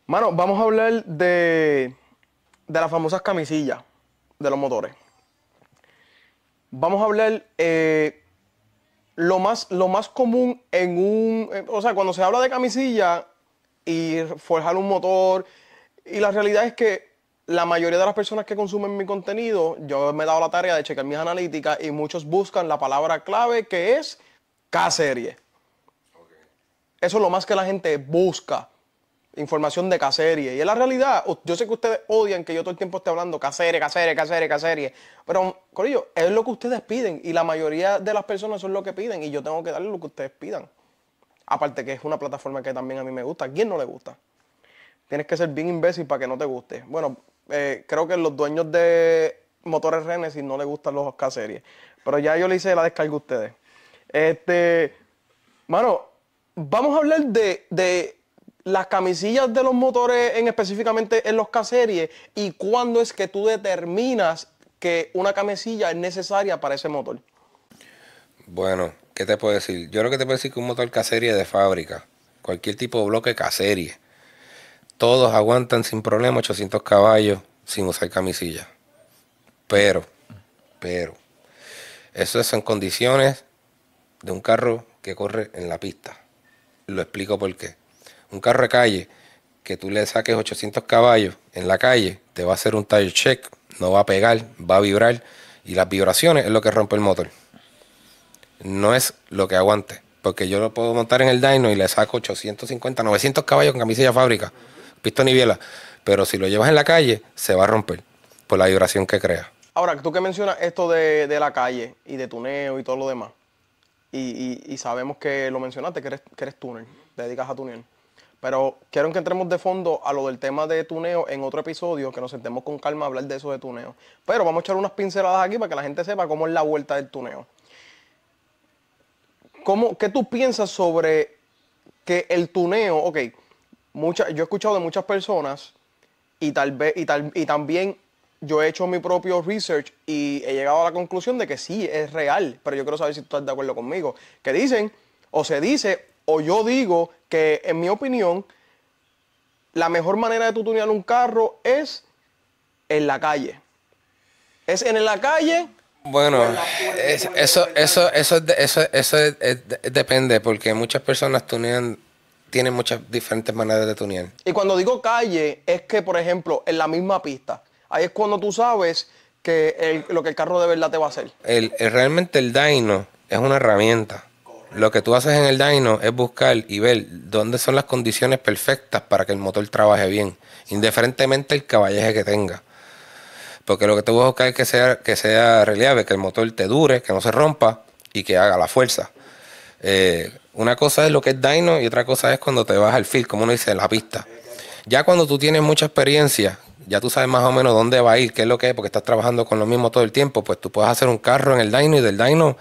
Mano, vamos a hablar de, las famosas camisillas de los motores. Vamos a hablar eh, lo, más, lo más común en un... Eh, o sea, cuando se habla de camisilla y forjar un motor, y la realidad es que la mayoría de las personas que consumen mi contenido, yo me he dado la tarea de checar mis analíticas y muchos buscan la palabra clave que es K-serie. Eso es lo más que la gente busca. Información de K-serie. Y es la realidad. Yo sé que ustedes odian que yo todo el tiempo esté hablando K-serie, K-serie, K-serie, K-serie. Pero, Corillo, es lo que ustedes piden. Y la mayoría de las personas son lo que piden. Y yo tengo que darle lo que ustedes pidan. Aparte que es una plataforma que también a mí me gusta. ¿A quién no le gusta? Tienes que ser bien imbécil para que no te guste. Bueno, eh, creo que los dueños de motores Renesis no les gustan los K series. Pero ya yo le hice la descarga a ustedes. Este, mano, vamos a hablar de, las camisillas de los motores, en específicamente en los K series, y cuándo es que tú determinas que una camisilla es necesaria para ese motor. Bueno, ¿qué te puedo decir? Yo lo que te puedo decir que un motor K serie de fábrica, cualquier tipo de bloque K todos aguantan sin problema 800 caballos sin usar camisilla. Pero, pero, eso es en condiciones de un carro que corre en la pista. Lo explico por qué. Un carro de calle que tú le saques 800 caballos en la calle, te va a hacer un tire check, no va a pegar, va a vibrar y las vibraciones es lo que rompe el motor. No es lo que aguante, porque yo lo puedo montar en el dyno y le saco 850, 900 caballos con camisilla fábrica pistón y biela. Pero si lo llevas en la calle, se va a romper por la vibración que crea. Ahora, tú que mencionas esto de, la calle y de tuneo y todo lo demás, y, sabemos que lo mencionaste, que eres, que eres tuner, te dedicas a tunear. Pero quiero que entremos de fondo a lo del tema de tuneo en otro episodio, que nos sentemos con calma a hablar de eso de tuneo. Pero vamos a echar unas pinceladas aquí para que la gente sepa cómo es la vuelta del tuneo. ¿Cómo, ¿Qué tú piensas sobre que el tuneo, ok, yo he escuchado de muchas personas y, tal vez, y, también yo he hecho mi propio research y he llegado a la conclusión de que sí, es real, pero yo quiero saber si tú estás de acuerdo conmigo, que dicen o se dice o yo digo que en mi opinión la mejor manera de tunear un carro es en la calle. Es en la calle. Bueno, eso, eso, eso, eso, depende porque muchas personas tunean tiene muchas diferentes maneras de tunear. Y cuando digo calle, es que, por ejemplo, en la misma pista, ahí es cuando tú sabes que lo que el carro de verdad te va a hacer. El, realmente el dyno es una herramienta. Lo que tú haces en el dyno es buscar y ver dónde son las condiciones perfectas para que el motor trabaje bien, indiferentemente el caballeje que tenga. Porque lo que te buscas es que sea, que sea reliable, que el motor te dure, que no se rompa y que haga la fuerza. Eh, una cosa es lo que es dyno y otra cosa es cuando te vas al field, como uno dice, la pista. Ya cuando tú tienes mucha experiencia, ya tú sabes más o menos dónde va a ir, qué es lo que es, porque estás trabajando con lo mismo todo el tiempo, pues tú puedes hacer un carro en el dyno y del dyno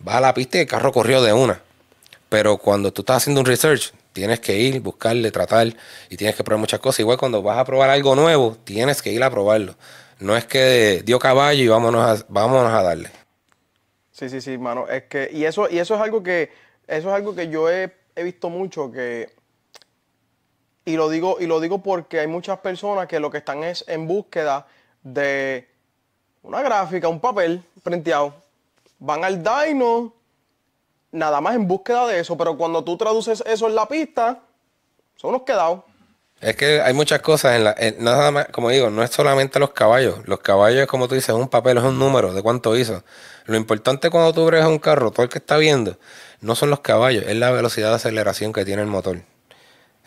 vas a la pista y el carro corrió de una. Pero cuando tú estás haciendo un research, tienes que ir, buscarle, tratar y tienes que probar muchas cosas. Igual cuando vas a probar algo nuevo, tienes que ir a probarlo. No es que dio caballo y vámonos a, vámonos a darle. Sí, sí, sí, mano. Es que, y eso, y eso es algo que eso es algo que yo he, visto mucho que y lo digo y lo digo porque hay muchas personas que lo que están es en búsqueda de una gráfica, un papel printeado. Van al Dino nada más en búsqueda de eso, pero cuando tú traduces eso en la pista, son los quedados. Es que hay muchas cosas en la. nada más, como digo, no es solamente los caballos. Los caballos, como tú dices, es un papel, es un número de cuánto hizo. Lo importante cuando tú bregas un carro, todo el que está viendo, no son los caballos, es la velocidad de aceleración que tiene el motor.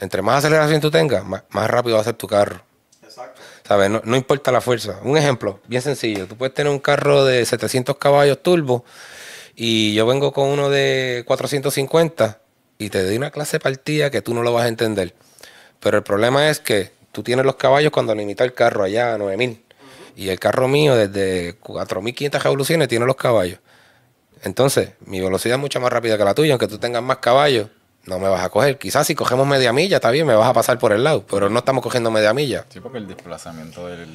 Entre más aceleración tú tengas, más, rápido va a ser tu carro. Exacto. ¿Sabes? No, importa la fuerza. Un ejemplo, bien sencillo. Tú puedes tener un carro de 700 caballos turbo y yo vengo con uno de 450 y te doy una clase de partida que tú no lo vas a entender. Pero el problema es que tú tienes los caballos cuando limita el carro allá a 9000. Y el carro mío, desde 4500 revoluciones, tiene los caballos. Entonces, mi velocidad es mucho más rápida que la tuya, aunque tú tengas más caballos no me vas a coger. Quizás si cogemos media milla, está bien, me vas a pasar por el lado, pero no estamos cogiendo media milla. Sí, porque el desplazamiento del,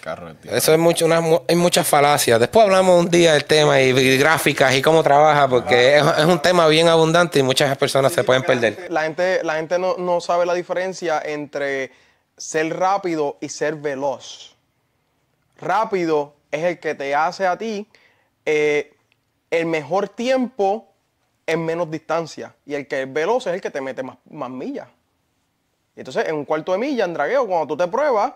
carro. Eso es mucho, una, hay muchas falacias. Después hablamos un día del tema y, gráficas y cómo trabaja, porque es, un tema bien abundante y muchas personas se pueden perder. La gente, la gente no, sabe la diferencia entre ser rápido y ser veloz. Rápido es el que te hace a ti eh, el mejor tiempo en menos distancia. Y el que es veloz es el que te mete más, millas. Y entonces, en un cuarto de milla, en dragueo, cuando tú te pruebas,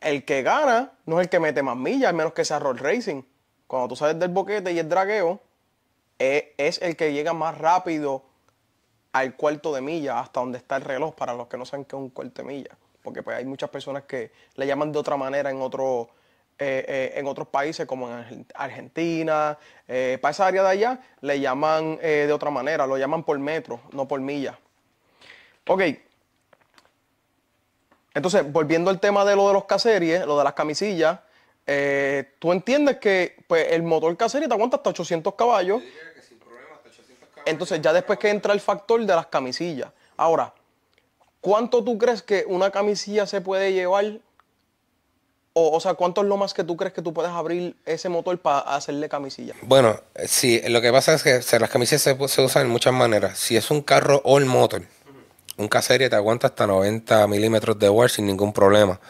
el que gana no es el que mete más millas, al menos que sea roll racing. Cuando tú sales del boquete y el dragueo, e, es el que llega más rápido al cuarto de milla, hasta donde está el reloj, para los que no saben qué es un cuarto de milla. Porque pues hay muchas personas que le llaman de otra manera en otro eh, eh, en otros países como en Argentina, eh, para esa área de allá le llaman de otra manera, lo llaman por metro, no por milla. Ok, entonces volviendo al tema de lo de los caseries, lo de las camisillas, tú entiendes que pues, el motor caserita te aguanta hasta 800 caballos Entonces, ya después que entra el factor de las camisillas. Ahora, ¿cuánto tú crees que una camisilla se puede llevar o, o sea, ¿cuántos lomas que tú crees que tú puedes abrir ese motor para hacerle camisilla? Bueno, sí, lo que pasa es que las camisillas se, usan en muchas maneras. Si es un carro all motor, un te aguanta hasta 90 milímetros de wear sin ningún problema.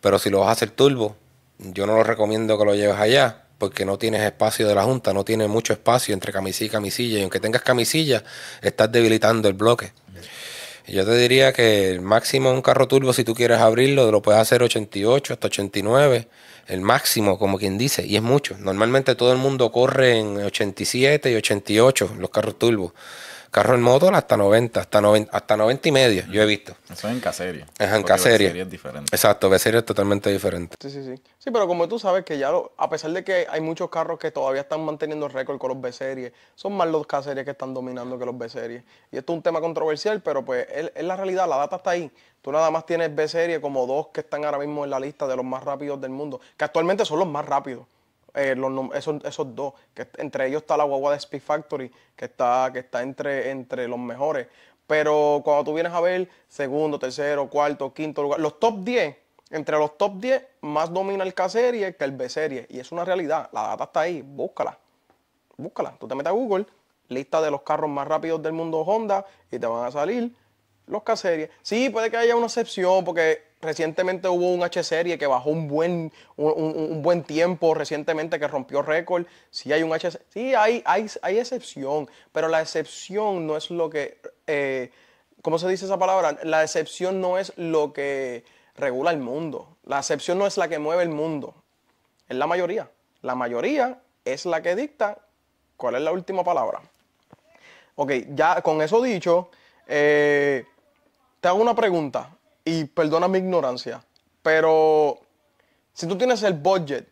Pero si lo vas a hacer turbo, yo no lo recomiendo que lo lleves allá porque no tienes espacio de la junta, no tienes mucho espacio entre camisilla y camisilla. Y aunque tengas camisilla, estás debilitando el bloque. Yo te diría que el máximo de un carro turbo, si tú quieres abrirlo, lo puedes hacer 88 hasta 89, el máximo, como quien dice, y es mucho. Normalmente todo el mundo corre en 87 y 88 los carros turbo. Carro en motor hasta 90, hasta 90, hasta 90 y medio, yo he visto. Eso es en casería. Es en casería. es diferente. Exacto, B-series es totalmente diferente. Sí, sí, sí. Sí, pero como tú sabes que ya, a pesar de que hay muchos carros que todavía están manteniendo récord con los B-Series, son más los K-Series que están dominando que los B-Series. Y esto es un tema controversial, pero pues es la realidad, la data está ahí. Tú nada más tienes B-Serie como dos que están ahora mismo en la lista de los más rápidos del mundo, que actualmente son los más rápidos. Eh, esos, dos, que entre ellos está la guagua de Speed Factory, que está, que está entre, entre los mejores. Pero cuando tú vienes a ver segundo, tercero, cuarto, quinto lugar, los top 10, entre los top 10 más domina el K serie que el B serie. Y es una realidad, la data está ahí, búscala, búscala. Tú te metes a Google, lista de los carros más rápidos del mundo Honda y te van a salir los k Sí, puede que haya una excepción porque recientemente hubo un H-Serie que bajó un buen, un, buen tiempo, recientemente que rompió récord. Sí hay un h sí hay, hay, excepción, pero la excepción no es lo que... Eh, ¿Cómo se dice esa palabra? La excepción no es lo que regula el mundo. La excepción no es la que mueve el mundo. Es la mayoría. La mayoría es la que dicta cuál es la última palabra. Ok, ya con eso dicho, eh, te hago una pregunta y perdona mi ignorancia, pero si tú tienes el budget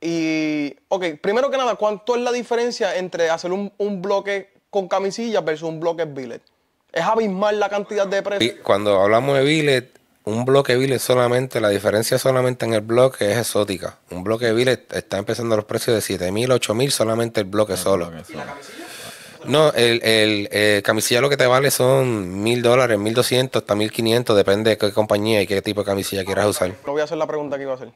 y, ok, primero que nada, ¿cuánto es la diferencia entre hacer un, bloque con camisilla versus un bloque billet? Es abismal la cantidad de precios. Cuando hablamos de billet, un bloque billet solamente, la diferencia solamente en el bloque es exótica. Un bloque billet está empezando a los precios de 7.000, 8.000 solamente el bloque Bloque solo. No, el, el eh, camisilla lo que te vale son mil dólares, mil hasta mil quinientos, depende de qué compañía y qué tipo de camisilla quieras usar. No voy a hacer la pregunta que iba a hacer.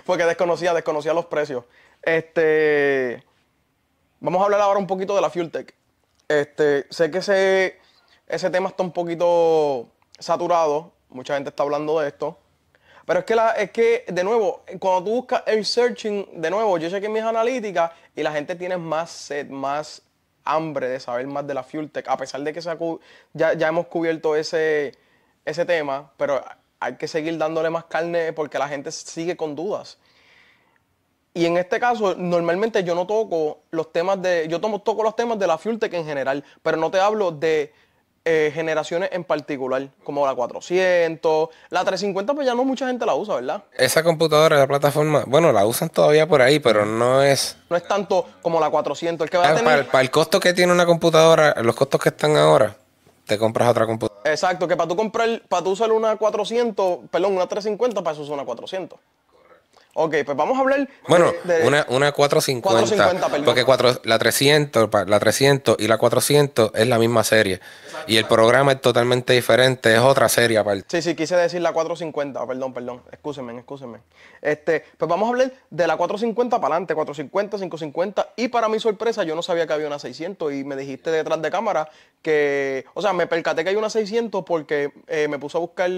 Porque desconocía, desconocía los precios. Este. Vamos a hablar ahora un poquito de la FuelTech. Este, sé que ese tema está un poquito saturado. Mucha gente está hablando de esto. Pero es que, es que, de nuevo, cuando tú buscas el searching, de nuevo, yo chequeé mis analíticas y la gente tiene más sed, más hambre de saber más de la FuelTech, a pesar de que ya, hemos cubierto ese, ese tema, pero hay que seguir dándole más carne porque la gente sigue con dudas. Y en este caso, normalmente yo no toco los temas de. Yo tomo, toco los temas de la FuelTech en general, pero no te hablo de eh, generaciones en particular, como la 400, la 350, pues ya no mucha gente la usa, ¿verdad? Esa computadora, la plataforma, bueno, la usan todavía por ahí, pero no es... No es tanto como la 400, el que va a ah, tener... Para, para, el costo que tiene una computadora, los costos que están ahora, te compras otra computadora. Exacto, que para tú comprar, para tú usar una 400, perdón, una 350, para eso es una 400. Ok, pues vamos a hablar. Bueno, de, una, una 450. porque la, 300, la 300 y la 400 es la misma serie. Y el programa es totalmente diferente, es otra serie aparte. Sí, sí, quise decir la 450, perdón, perdón. Excúsenme, excúsenme. Este, pues vamos a hablar de la 450 para adelante, 450, 550. Y para mi sorpresa, yo no sabía que había una 600. Y me dijiste detrás de cámara que. O sea, me percaté que hay una 600 porque eh, me puso a buscar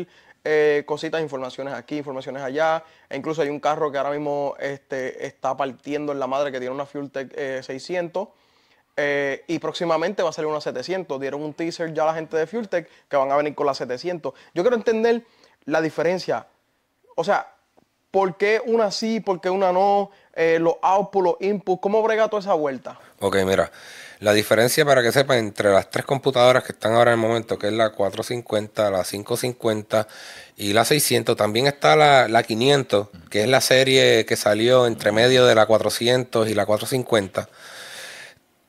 eh, cositas, informaciones aquí, informaciones allá. E incluso hay un carro que ahora mismo este, está partiendo en la madre que tiene una FuelTech 600. Eh, eh, y próximamente va a salir una 700. Dieron un teaser ya a la gente de FuelTech que van a venir con la 700. Yo quiero entender la diferencia. O sea, ¿por qué una sí, por qué una no? los outputs, los inputs. ¿Cómo brega toda esa vuelta? Ok, mira. La diferencia, para que sepan, entre las tres computadoras que están ahora en el momento, que es la 450, la 550 y la 600, también está la, 500, que es la serie que salió entre medio de la 400 y la 450.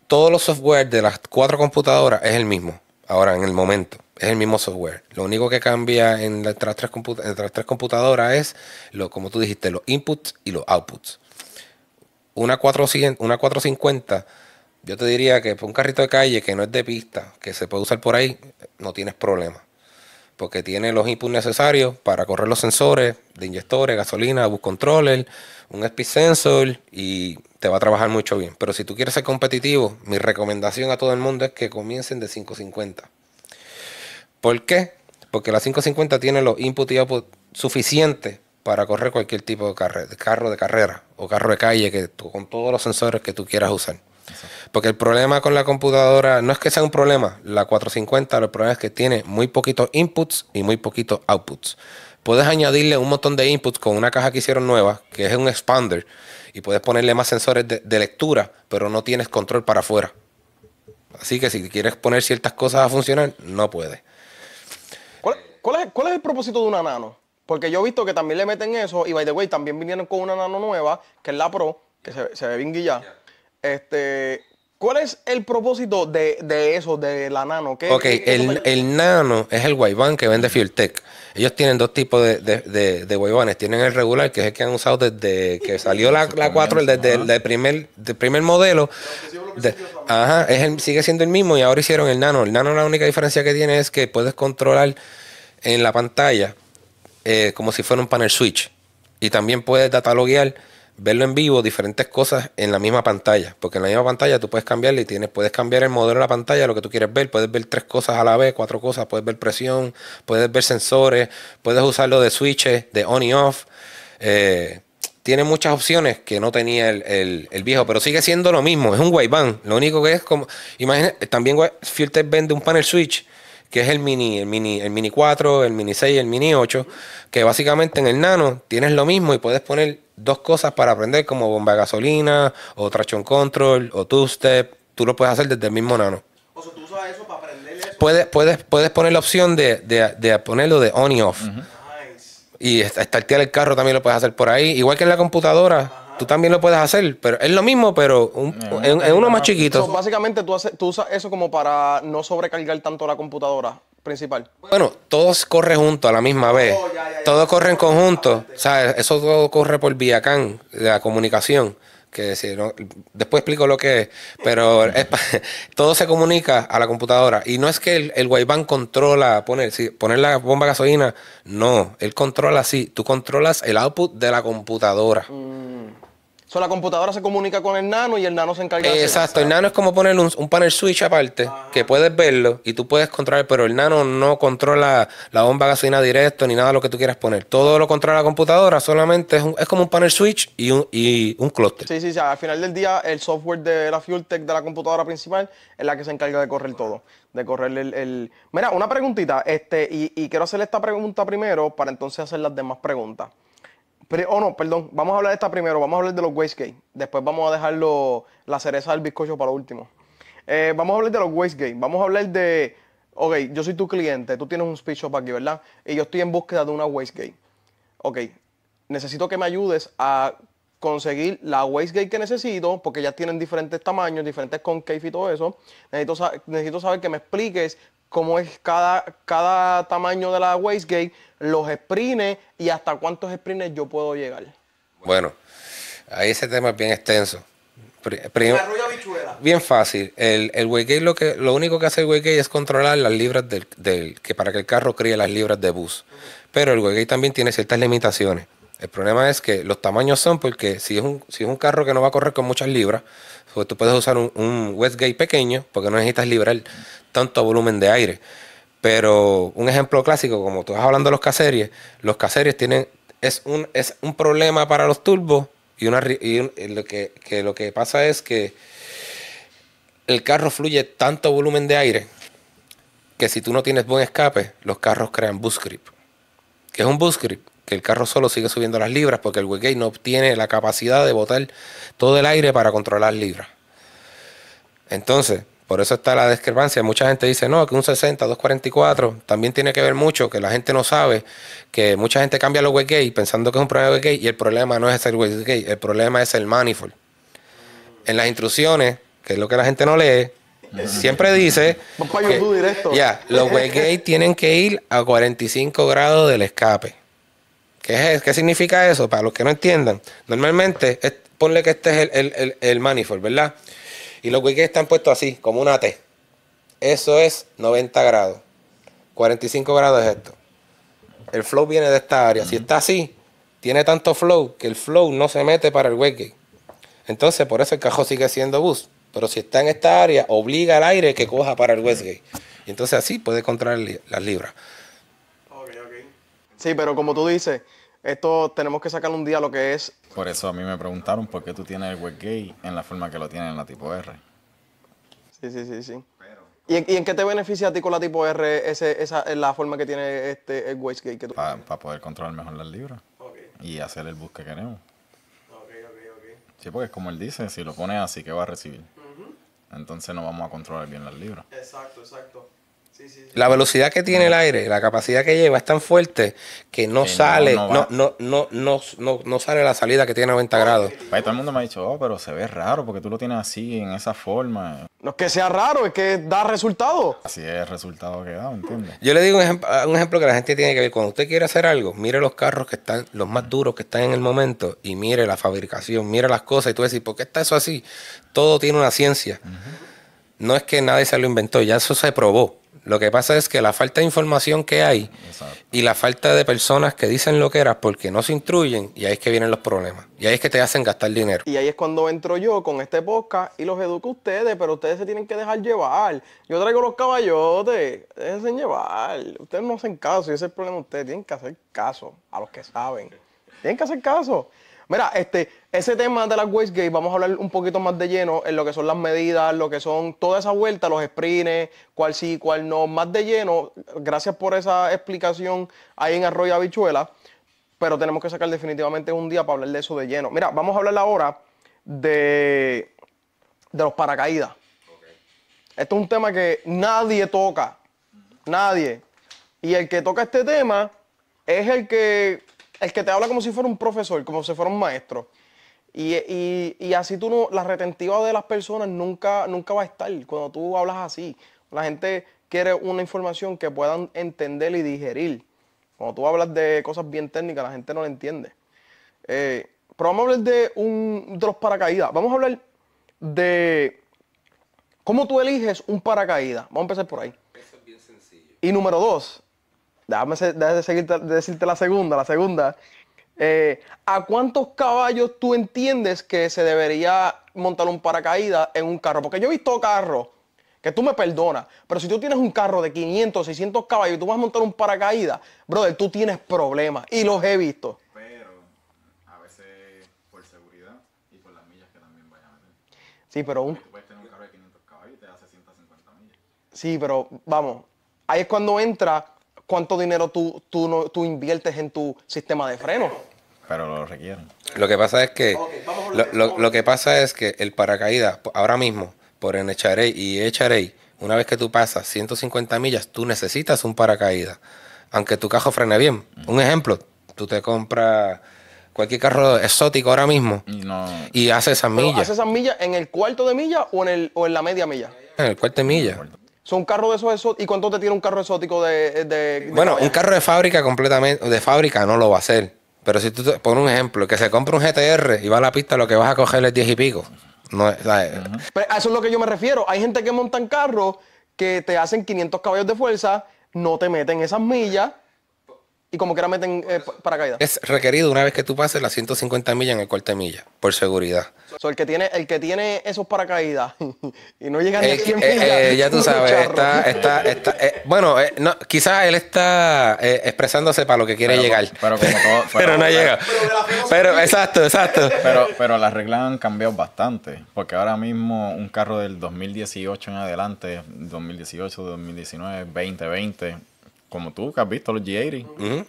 Todos los software de las cuatro computadoras es el mismo, ahora en el momento es el mismo software. Lo único que cambia en las tres, entre las tres computadoras es, lo, como tú dijiste, los inputs y los outputs. Una, 400, una 450 yo te diría que por un carrito de calle que no es de pista, que se puede usar por ahí, no tienes problema. Porque tiene los inputs necesarios para correr los sensores de inyectores, gasolina, bus controller, un speed sensor y te va a trabajar mucho bien. Pero si tú quieres ser competitivo, mi recomendación a todo el mundo es que comiencen de 550. ¿Por qué? Porque la 550 tiene los inputs y outputs suficientes para correr cualquier tipo de, carro de carrera o carro de calle que con todos los sensores que tú quieras usar. Porque el problema con la computadora no es que sea un problema, la 450, el problema es que tiene muy poquitos inputs y muy poquitos outputs. Puedes añadirle un montón de inputs con una caja que hicieron nueva, que es un expander, y puedes ponerle más sensores de, lectura, pero no tienes control para afuera. Así que si quieres poner ciertas cosas a funcionar, no puedes. ¿Cuál, es, el propósito de una nano? Porque yo he visto que también le meten eso, y by the way, también vinieron con una nano nueva, que es la Pro, que se, se ve bien guillada. Este, ¿Cuál es el propósito de, eso, de la nano? ok, el, nano es el guaybán que vende FuelTech. Ellos tienen dos tipos de, de, Tienen el regular, que es el que han usado desde que salió la, 4, el desde el, primer, primer modelo. ajá, sigue siendo el mismo y ahora hicieron el nano. El nano la única diferencia que tiene es que puedes controlar en la pantalla eh, como si fuera un panel switch. Y también puedes dataloguear verlo en vivo, diferentes cosas en la misma pantalla. Porque en la misma pantalla tú puedes cambiarle y tienes, puedes cambiar el modelo de la pantalla, lo que tú quieres ver. Puedes ver tres cosas a la vez, cuatro cosas. Puedes ver presión, puedes ver sensores, puedes usarlo de switches, de on y off. Eh, tiene muchas opciones que no tenía el, el, viejo, pero sigue siendo lo mismo. Es un Wayband. Lo único que es como. imagínate también Filter vende un panel switch que es el Mini, el Mini, el Mini 4, el Mini 6, el Mini 8, que básicamente en el Nano tienes lo mismo y puedes poner dos cosas para aprender como bomba de gasolina o traction control o two step, tú lo puedes hacer desde el mismo Nano. O sea, tú usas eso para aprender eso. Puedes, puedes, puedes poner la opción de, ponerlo de on y off. nice. Y estartear el carro también lo puedes hacer por ahí, igual que en la computadora tú también lo puedes hacer, pero es lo mismo, pero es uno más chiquito. básicamente tú, tú usas eso como para no sobrecargar tanto la computadora principal. Bueno, todos corren junto a la misma oh, vez. Todos corren conjuntos. eso todo corre por vía CAN, la comunicación. Que si después explico lo que es, pero todo se comunica a la computadora. Y no es que el, el band controla poner, poner la bomba de gasolina, no, él controla así. Tú controlas el output de la computadora. Mm la computadora se comunica con el nano y el nano se encarga de Exacto, el nano es como poner un, panel switch aparte, que puedes verlo y tú puedes controlar, pero el nano no controla la bomba de gasolina directo ni nada de lo que tú quieras poner. Todo lo controla la computadora, solamente es, es como un panel switch y un, y un clúster. Sí, sí, sí. Al final del día, el software de la Fuel de la computadora principal es la que se encarga de correr todo. De correr el. el... Mira, una preguntita, este, y, y quiero hacerle esta pregunta primero para entonces hacer las demás preguntas oh no, perdón, vamos a hablar de esta primero, vamos a hablar de los wastegate. Después vamos a dejarlo la cereza del bizcocho para lo último. Eh, vamos a hablar de los wastegate, vamos a hablar de, ok, yo soy tu cliente, tú tienes un speech shop aquí, ¿verdad? Y yo estoy en búsqueda de una wastegate. Ok, necesito que me ayudes a conseguir la wastegate que necesito, porque ya tienen diferentes tamaños, diferentes concave y todo eso. Necesito, saber que me expliques cómo es cada, cada tamaño de la wastegate los sprints y hasta cuántos sprints yo puedo llegar. Bueno, ahí ese tema es bien extenso. bien fácil. El, el lo, que, lo único que hace el weight es controlar las libras del, que para que el carro críe las libras de bus. Pero el weight también tiene ciertas limitaciones. El problema es que los tamaños son porque si es un, si un carro que no va a correr con muchas libras, pues tú puedes usar un, un Westgate pequeño porque no necesitas liberar tanto volumen de aire. Pero un ejemplo clásico, como tú estás hablando de los caseries, los caseries tienen, es un, es un problema para los turbos y, una, lo que, lo que pasa es que el carro fluye tanto volumen de aire que si tú no tienes buen escape, los carros crean boost grip. Que es un boost grip, que el carro solo sigue subiendo las libras porque el wheelgate no tiene la capacidad de botar todo el aire para controlar libras. Entonces, por eso está la discrepancia. Mucha gente dice, no, que un 60, 244. También tiene que ver mucho que la gente no sabe que mucha gente cambia los gay pensando que es un problema de gay y el problema no es el gay, el problema es el manifold. En las instrucciones, que es lo que la gente no lee, siempre dice ya los gay tienen que ir a 45 grados del escape. ¿Qué, es, ¿Qué significa eso? Para los que no entiendan, normalmente ponle que este es el manifold, ¿verdad? Y los wickets están puestos así, como una T. Eso es 90 grados. 45 grados es esto. El flow viene de esta área. Si está así, tiene tanto flow que el flow no se mete para el wicket. Entonces, por eso el cajón sigue siendo bus. Pero si está en esta área, obliga al aire que coja para el Westgate. Y entonces así puede controlar las libras. Ok, ok. Sí, pero como tú dices, esto tenemos que sacar un día lo que es. Por eso a mí me preguntaron por qué tú tienes el web gay en la forma que lo tienes en la tipo R. Sí, sí, sí, sí. ¿Y, en qué te beneficia a ti con la tipo R ese, esa, la forma que tiene este, el web Que tú... Para poder controlar mejor las libras y hacer el bus que queremos. Okay, okay, sí, porque es como él dice, si lo pones así, ¿qué va a recibir? Entonces no vamos a controlar bien las libras. Exacto, exacto. La velocidad que tiene el aire, la capacidad que lleva es tan fuerte que no sale, no no no, no, no, sale la salida que tiene a 90 grados. Pues todo el mundo me ha dicho, oh, pero se ve raro porque tú lo tienes así, en esa forma. No es que sea raro, es que da resultado. Así es resultado que da, Yo le digo un, ejemplo que la gente tiene que ver. Cuando usted quiere hacer algo, mire los carros que están, los más duros que están en el momento, y mire la fabricación, mire las cosas, y tú decís, ¿por qué está eso así? Todo tiene una ciencia. No es que nadie se lo inventó, ya eso se probó. Lo que pasa es que la falta de información que hay y la falta de personas que dicen lo que eras porque no se instruyen, y ahí es que vienen los problemas. Y ahí es que te hacen gastar dinero. Y ahí es cuando entro yo con este podcast y los educo a ustedes, pero ustedes se tienen que dejar llevar. Yo traigo los caballotes, déjense llevar. Ustedes no hacen caso, y ese es el problema de ustedes. Tienen que hacer caso a los que saben. Tienen que hacer caso. Mira, este, ese tema de las wastegate, vamos a hablar un poquito más de lleno en lo que son las medidas, lo que son toda esa vuelta, los sprints, cuál sí, cuál no, más de lleno. Gracias por esa explicación ahí en Arroyo Habichuela, pero tenemos que sacar definitivamente un día para hablar de eso de lleno. Mira, vamos a hablar ahora de, de los paracaídas. Esto es un tema que nadie toca, nadie. Y el que toca este tema es el que el que te habla como si fuera un profesor, como si fuera un maestro. Y, así tú no, la retentiva de las personas nunca, nunca va a estar cuando tú hablas así. La gente quiere una información que puedan entender y digerir. Cuando tú hablas de cosas bien técnicas, la gente no la entiende. Eh, pero vamos a hablar de, un, de paracaídas. Vamos a hablar de cómo tú eliges un paracaídas. Vamos a empezar por ahí. Eso es bien sencillo. Y número dos, Déjame, decirte la segunda, la segunda. Eh, ¿A cuántos caballos tú entiendes que se debería montar un paracaídas en un carro? Porque yo he visto carros, que tú me perdonas, pero si tú tienes un carro de 500, 600 caballos y tú vas a montar un paracaídas, brother, tú tienes problemas y los he visto. Pero a veces por seguridad y por las millas que también vayan a meter. Sí, pero un... puedes tener un carro de 500 caballos y te hace 150 millas. Sí, pero vamos, ahí es cuando entra cuánto dinero tú, tú, no, inviertes en tu sistema de freno. Pero lo requieren. Lo que pasa es que, lo, pasa es que el paracaídas, ahora mismo, por en echaré y echaré una vez que tú pasas 150 millas, tú necesitas un paracaídas, aunque tu cajo frene bien. Un ejemplo, tú te compras cualquier carro exótico ahora mismo y hace esas millas. ¿Haces esas millas en el cuarto de milla o en, el, o en la media milla? En el cuarto de milla. Son carro de esos ¿Y cuánto te tiene un carro exótico de, Bueno, un carro de fábrica completamente, de fábrica no lo va a hacer. Pero si tú, por un ejemplo, que se compra un GTR y va a la pista, lo que vas a coger es 10 y pico. No, a eso es lo que yo me refiero. Hay gente que montan carros que te hacen 500 caballos de fuerza, no te meten esas millas y como quiera meten eh, paracaídas. Es requerido una vez que tú pases las 150 millas en el corte de milla, por seguridad. So, el, que tiene, el que tiene esos paracaídas y no llega ni a 100 eh, eh, ya tú sabes, está, está, está, bueno, quizás él está expresándose para lo que quiere llegar. Pero, como todo, pero, no llega. Pero, exacto, exacto. Pero, pero las reglas han cambiado bastante, porque ahora mismo un carro del 2018 en adelante, 2018, 2019, 2020 como tú, que has visto los g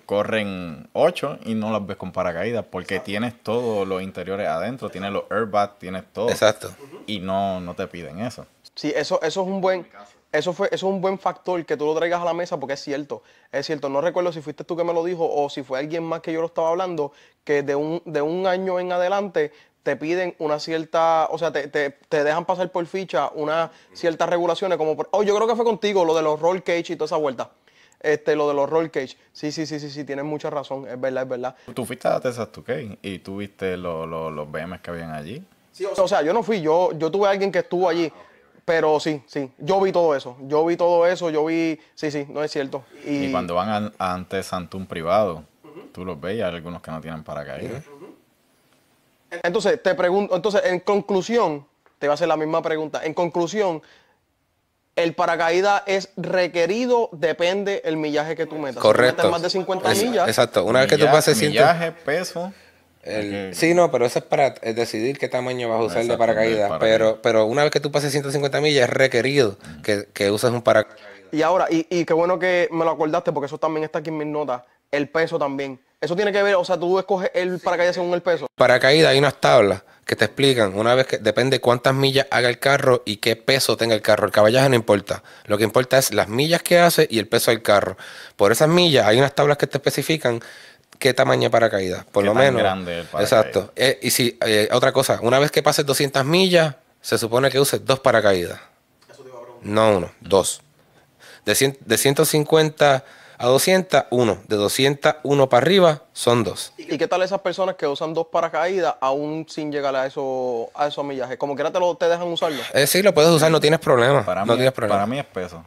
corren 8 y no las ves con paracaídas porque tienes todos los interiores adentro, tienes los airbags, tienes todo. Exacto. Y no, no te piden eso. Sí, eso, eso es un buen... Eso, fue, es un buen factor que tú lo traigas a la mesa porque es cierto, es cierto. No recuerdo si fuiste tú que me lo dijo o si fue alguien más que yo lo estaba hablando, que de un, de un año en adelante te piden una cierta, o sea, te, te dejan pasar por ficha unas ciertas regulaciones, como, por, oh, yo creo que fue contigo lo de los roll cage y toda esa vuelta este, lo de los roll cage. Sí, sí, sí, sí, sí, tienes mucha razón, es verdad, es verdad. Tú fuiste a Texas 2K y tú viste los BMs que habían allí. Sí, o sea, yo no fui, yo, yo tuve a alguien que estuvo allí. Ah, pero sí, sí, yo vi todo eso, yo vi todo eso, yo vi, sí, sí, no es cierto. Y, cuando van a, ante Santum privado, tú los ves hay algunos que no tienen paracaídas. Entonces, te pregunto, entonces, en conclusión, te voy a hacer la misma pregunta. En conclusión, el paracaída es requerido, depende el millaje que tú metas. Correcto. Si más de 50 millas. Exacto. Una vez que tú pases Millaje, peso. Sí, no, pero eso es para decidir qué tamaño vas a usar de paracaídas. Pero, pero una vez que tú pases 150 millas, es requerido que, que, uses un paracaídas. Y ahora, y, y qué bueno que me lo acordaste, porque eso también está aquí en mis notas. El peso también. Eso tiene que ver, o sea, tú escoges el paracaídas según el peso. Paracaídas, hay unas tablas que te explican, una vez que depende cuántas millas haga el carro y qué peso tenga el carro. El caballaje no importa. Lo que importa es las millas que hace y el peso del carro. Por esas millas hay unas tablas que te especifican qué tamaño de paracaídas, por lo menos. Grande el Exacto. Eh, y si, eh, otra cosa, una vez que pases 200 millas, se supone que uses dos paracaídas. Eso te a no uno, dos. De, de 150 a uno. De 201 para arriba son dos. ¿Y qué tal esas personas que usan dos paracaídas aún sin llegar a, eso, a esos millajes? Como que te, te dejan usarlo. Eh, sí, lo puedes usar, no tienes problema. Para, no mí, tienes para mí es peso.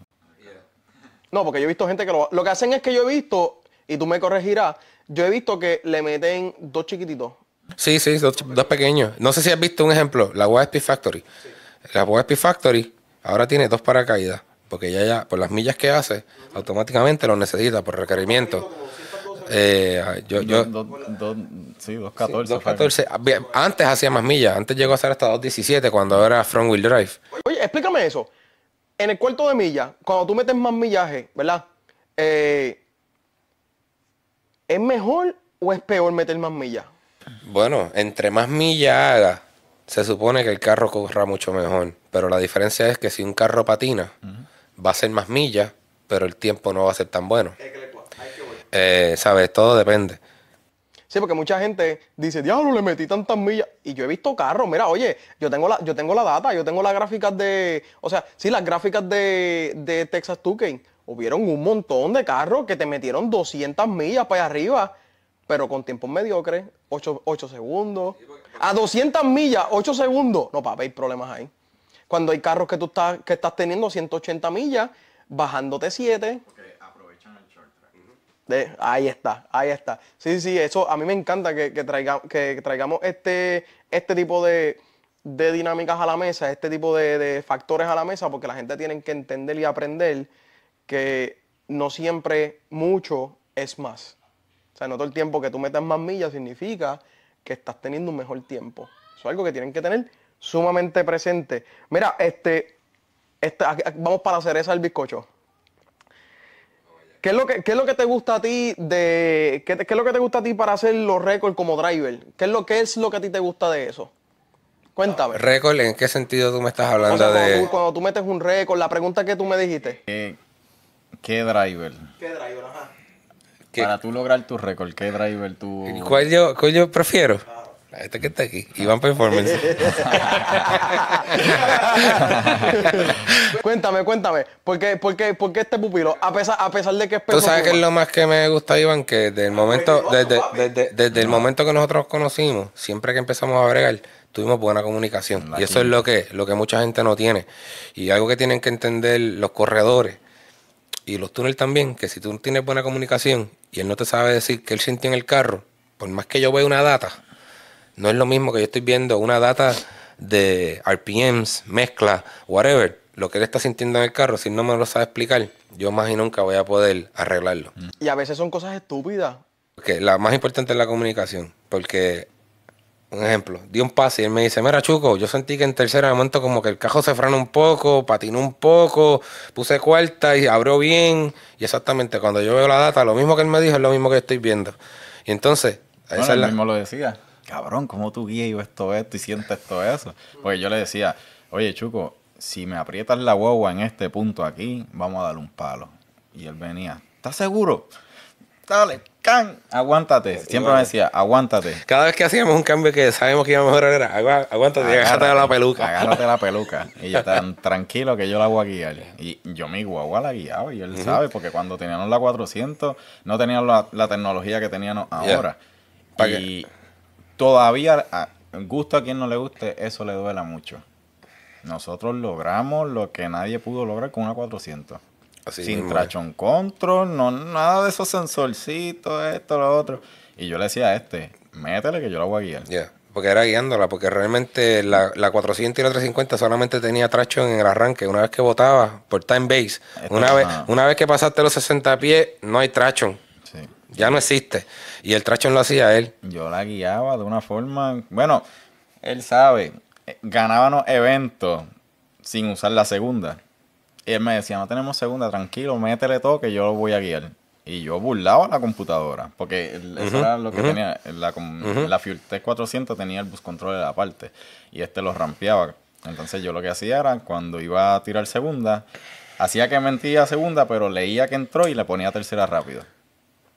No, porque yo he visto gente que lo... Lo que hacen es que yo he visto, y tú me corregirás, yo he visto que le meten dos chiquititos. Sí, sí, dos, pequeños. No sé si has visto un ejemplo, la Speed Factory. la La Speed Factory ahora tiene dos paracaídas porque ya ya, por las millas que hace, automáticamente lo necesita por requerimiento. Eh, yo, sí, 2.14. Ah, antes hacía más millas, antes llegó a ser hasta 2.17 cuando era front wheel drive. Oye, explícame eso. En el cuarto de milla, cuando tú metes más millaje, ¿verdad? Eh, ¿Es mejor o es peor meter más millas? Bueno, entre más millas haga, se supone que el carro corra mucho mejor. Pero la diferencia es que si un carro patina, va a ser más millas, pero el tiempo no va a ser tan bueno. Eh, ¿Sabes? Todo depende. Sí, porque mucha gente dice, diablo, le metí tantas millas. Y yo he visto carros, mira, oye, yo tengo la, yo tengo la data, yo tengo las gráficas de. O sea, sí, las gráficas de, de Texas Toucan. Hubieron un montón de carros que te metieron 200 millas para allá arriba, pero con tiempos mediocres, 8, 8 segundos. A 200 millas, 8 segundos. No, papá, hay problemas ahí. Cuando hay carros que tú estás, que estás teniendo 180 millas, bajándote 7. aprovechan el short track. De, ahí está, ahí está. Sí, sí, eso a mí me encanta que, traiga, que traigamos este, este tipo de, de, dinámicas a la mesa, este tipo de, de factores a la mesa, porque la gente tiene que entender y aprender que no siempre mucho es más. O sea, no todo el tiempo que tú metas más millas significa que estás teniendo un mejor tiempo. Eso es algo que tienen que tener sumamente presente. Mira, este, este vamos para hacer cereza del bizcocho. ¿Qué es, lo que, qué es lo que te gusta a ti de qué, es lo que te gusta a ti para hacer los récords como driver? ¿Qué es lo que es lo que a ti te gusta de eso? Cuéntame. Ah, ¿Récord? ¿En qué sentido tú me estás hablando cuando Tú, cuando tú metes un récord, la pregunta que tú me dijiste. ¿Qué, driver? ¿Qué driver? Ajá. Para tú lograr tu récord, ¿qué driver tú...? ¿Cuál yo, cuál yo prefiero? Ah. Este que está aquí, Iván Performance. cuéntame, cuéntame, ¿por qué, este pupilo? A pesar, a pesar de que es Tú sabes que es lo más que me gusta, Iván, que desde el momento, desde, el momento que nosotros conocimos, siempre que empezamos a bregar, tuvimos buena comunicación. Y eso es lo que, lo que mucha gente no tiene. Y algo que tienen que entender los corredores y los túneles también, que si tú tienes buena comunicación y él no te sabe decir qué él sintió en el carro, por más que yo vea una data, no es lo mismo que yo estoy viendo una data de RPMs, mezcla, whatever. Lo que él está sintiendo en el carro, si no me lo sabe explicar, yo más y nunca voy a poder arreglarlo. Mm. Y a veces son cosas estúpidas. Porque la más importante es la comunicación. Porque, un ejemplo, di un pase y él me dice, mira, Chuco, yo sentí que en tercer momento como que el cajo se frena un poco, patinó un poco, puse cuarta y abrió bien. Y exactamente, cuando yo veo la data, lo mismo que él me dijo es lo mismo que estoy viendo. Y entonces... ahí es mismo lo decía cabrón, ¿cómo tú guías ves esto, esto y sientes todo eso? Porque yo le decía, oye, Chuco, si me aprietas la guagua en este punto aquí, vamos a darle un palo. Y él venía, ¿estás seguro? Dale, can, aguántate. Siempre me decía, aguántate. Cada vez que hacíamos un cambio que sabemos que iba a mejorar era, aguántate, agárrate, la peluca. Agárrate la peluca. Y yo tan tranquilo que yo la voy a guiar. Y yo mi guagua la guiaba y él sabe, porque cuando teníamos la 400 no teníamos la, tecnología que teníamos ahora. Y, todavía, gusta a quien no le guste, eso le duela mucho. Nosotros logramos lo que nadie pudo lograr con una 400. Sin trachón control, no, nada de esos sensorcitos, esto, lo otro. Y yo le decía a este, métele que yo la voy a guiar. porque era guiándola, porque realmente la, la, 400 y la 350 solamente tenía tracho en el arranque. Una vez que votaba por time base, una vez, una vez que pasaste los 60 pies, no hay trachón ya no existe. Y el tracho lo hacía él. Yo la guiaba de una forma. Bueno, él sabe. Ganábamos eventos sin usar la segunda. Y él me decía, no tenemos segunda, tranquilo, métele todo que yo lo voy a guiar. Y yo burlaba la computadora, porque eso era lo que tenía. La, uh 400 tenía el bus control de la parte, y este lo rampeaba. Entonces yo lo que hacía era, cuando iba a tirar segunda, hacía que mentía segunda, pero leía que entró y le ponía tercera rápido.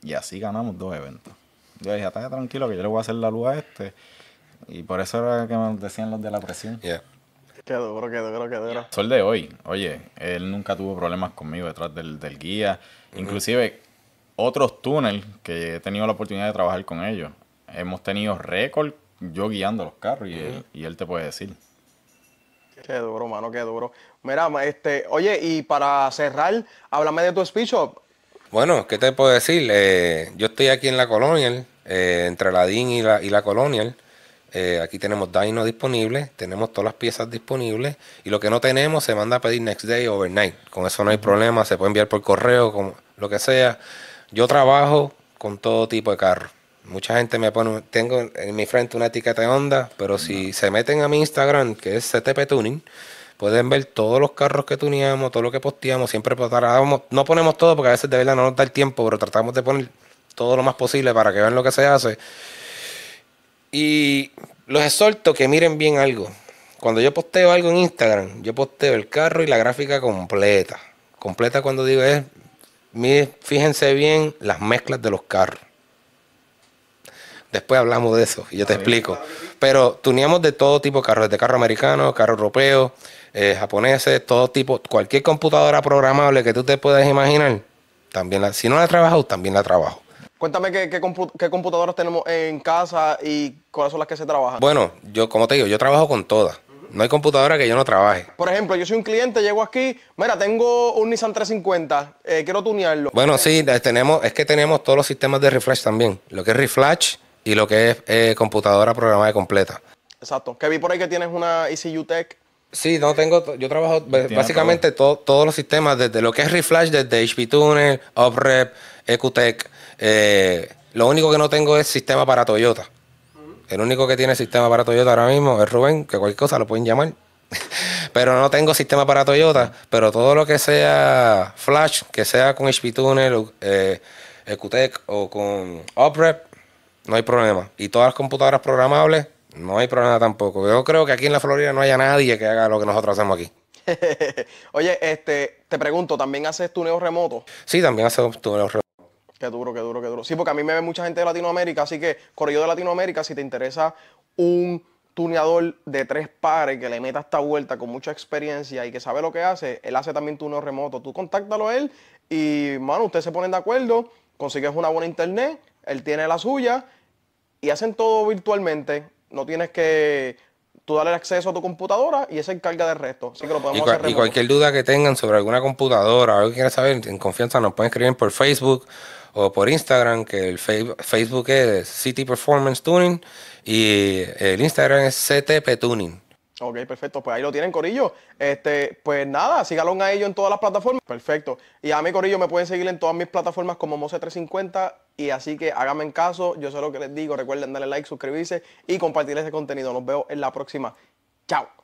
Y así ganamos dos eventos. Yo dije, está tranquilo que yo le voy a hacer la luz a este. Y por eso era que me decían los de la presión. Qué duro, qué duro, qué duro. Sol de hoy, oye, él nunca tuvo problemas conmigo detrás del, guía. Inclusive, otros túneles que he tenido la oportunidad de trabajar con ellos. Hemos tenido récord yo guiando los carros y, él, te puede decir. Qué duro, mano, qué duro. Mira, este, oye, y para cerrar, háblame de tu speech bueno, ¿qué te puedo decir? Eh, yo estoy aquí en la Colonial, eh, entre la DIN y la, Colonial. Eh, aquí tenemos Dino disponible, tenemos todas las piezas disponibles y lo que no tenemos se manda a pedir next day, overnight. Con eso no hay problema, se puede enviar por correo, como lo que sea. Yo trabajo con todo tipo de carro. Mucha gente me pone, tengo en mi frente una etiqueta de Honda, pero si se meten a mi Instagram, que es CTP Tuning, Pueden ver todos los carros que tuneamos, todo lo que posteamos. Siempre tratamos, no ponemos todo porque a veces de verdad no nos da el tiempo, pero tratamos de poner todo lo más posible para que vean lo que se hace. Y los exhorto que miren bien algo. Cuando yo posteo algo en Instagram, yo posteo el carro y la gráfica completa. Completa cuando digo es, eh, miren, fíjense bien las mezclas de los carros. Después hablamos de eso y yo te explico. Pero tuneamos de todo tipo de carros, de carro americano, carro europeo, eh, japoneses, todo tipo, cualquier computadora programable que tú te puedas imaginar, también la, si no la trabajo, también la trabajo. Cuéntame qué, computadoras tenemos en casa y cuáles son las que se trabajan. Bueno, yo como te digo, yo trabajo con todas. No hay computadora que yo no trabaje. Por ejemplo, yo soy un cliente, llego aquí, mira, tengo un Nissan 350, eh, quiero tunearlo. Bueno, sí, tenemos, es que tenemos todos los sistemas de reflash también, lo que es reflash y lo que es eh, computadora programada completa. Exacto, que vi por ahí que tienes una ECU Tech. Sí, no tengo. Yo trabajo básicamente todos los sistemas, desde lo que es Reflash, desde HP Tuner, UpRep, Ecutech. Eh, lo único que no tengo es sistema para Toyota. El único que tiene sistema para Toyota ahora mismo es Rubén, que cualquier cosa lo pueden llamar. pero no tengo sistema para Toyota, pero todo lo que sea Flash, que sea con HP Tuner, eh, o con UpRep, no hay problema. Y todas las computadoras programables no hay problema tampoco. Yo creo que aquí en la Florida no haya nadie que haga lo que nosotros hacemos aquí. Oye, este, te pregunto, ¿también haces tuneo remoto? Sí, también haces tuneo remoto. Qué duro, qué duro, qué duro. Sí, porque a mí me ve mucha gente de Latinoamérica, así que, corrido de Latinoamérica, si te interesa un tuneador de tres pares que le meta esta vuelta con mucha experiencia y que sabe lo que hace, él hace también tuneo remoto. Tú contáctalo a él y, bueno, ustedes se ponen de acuerdo, consigues una buena internet, él tiene la suya y hacen todo virtualmente no tienes que tú darle acceso a tu computadora y ese encarga del resto. Así que lo podemos y, hacer y cualquier duda que tengan sobre alguna computadora o algo que quieran saber, en confianza nos pueden escribir por Facebook o por Instagram, que el Facebook es City Performance Tuning y el Instagram es CTP Tuning. Ok, perfecto. Pues ahí lo tienen, Corillo. Este, pues nada, síganlo a ellos en todas las plataformas. Perfecto. Y a mí, Corillo, me pueden seguir en todas mis plataformas como Mose350 y así que háganme en caso, yo sé lo que les digo, recuerden darle like, suscribirse y compartir ese contenido. Nos veo en la próxima. Chao.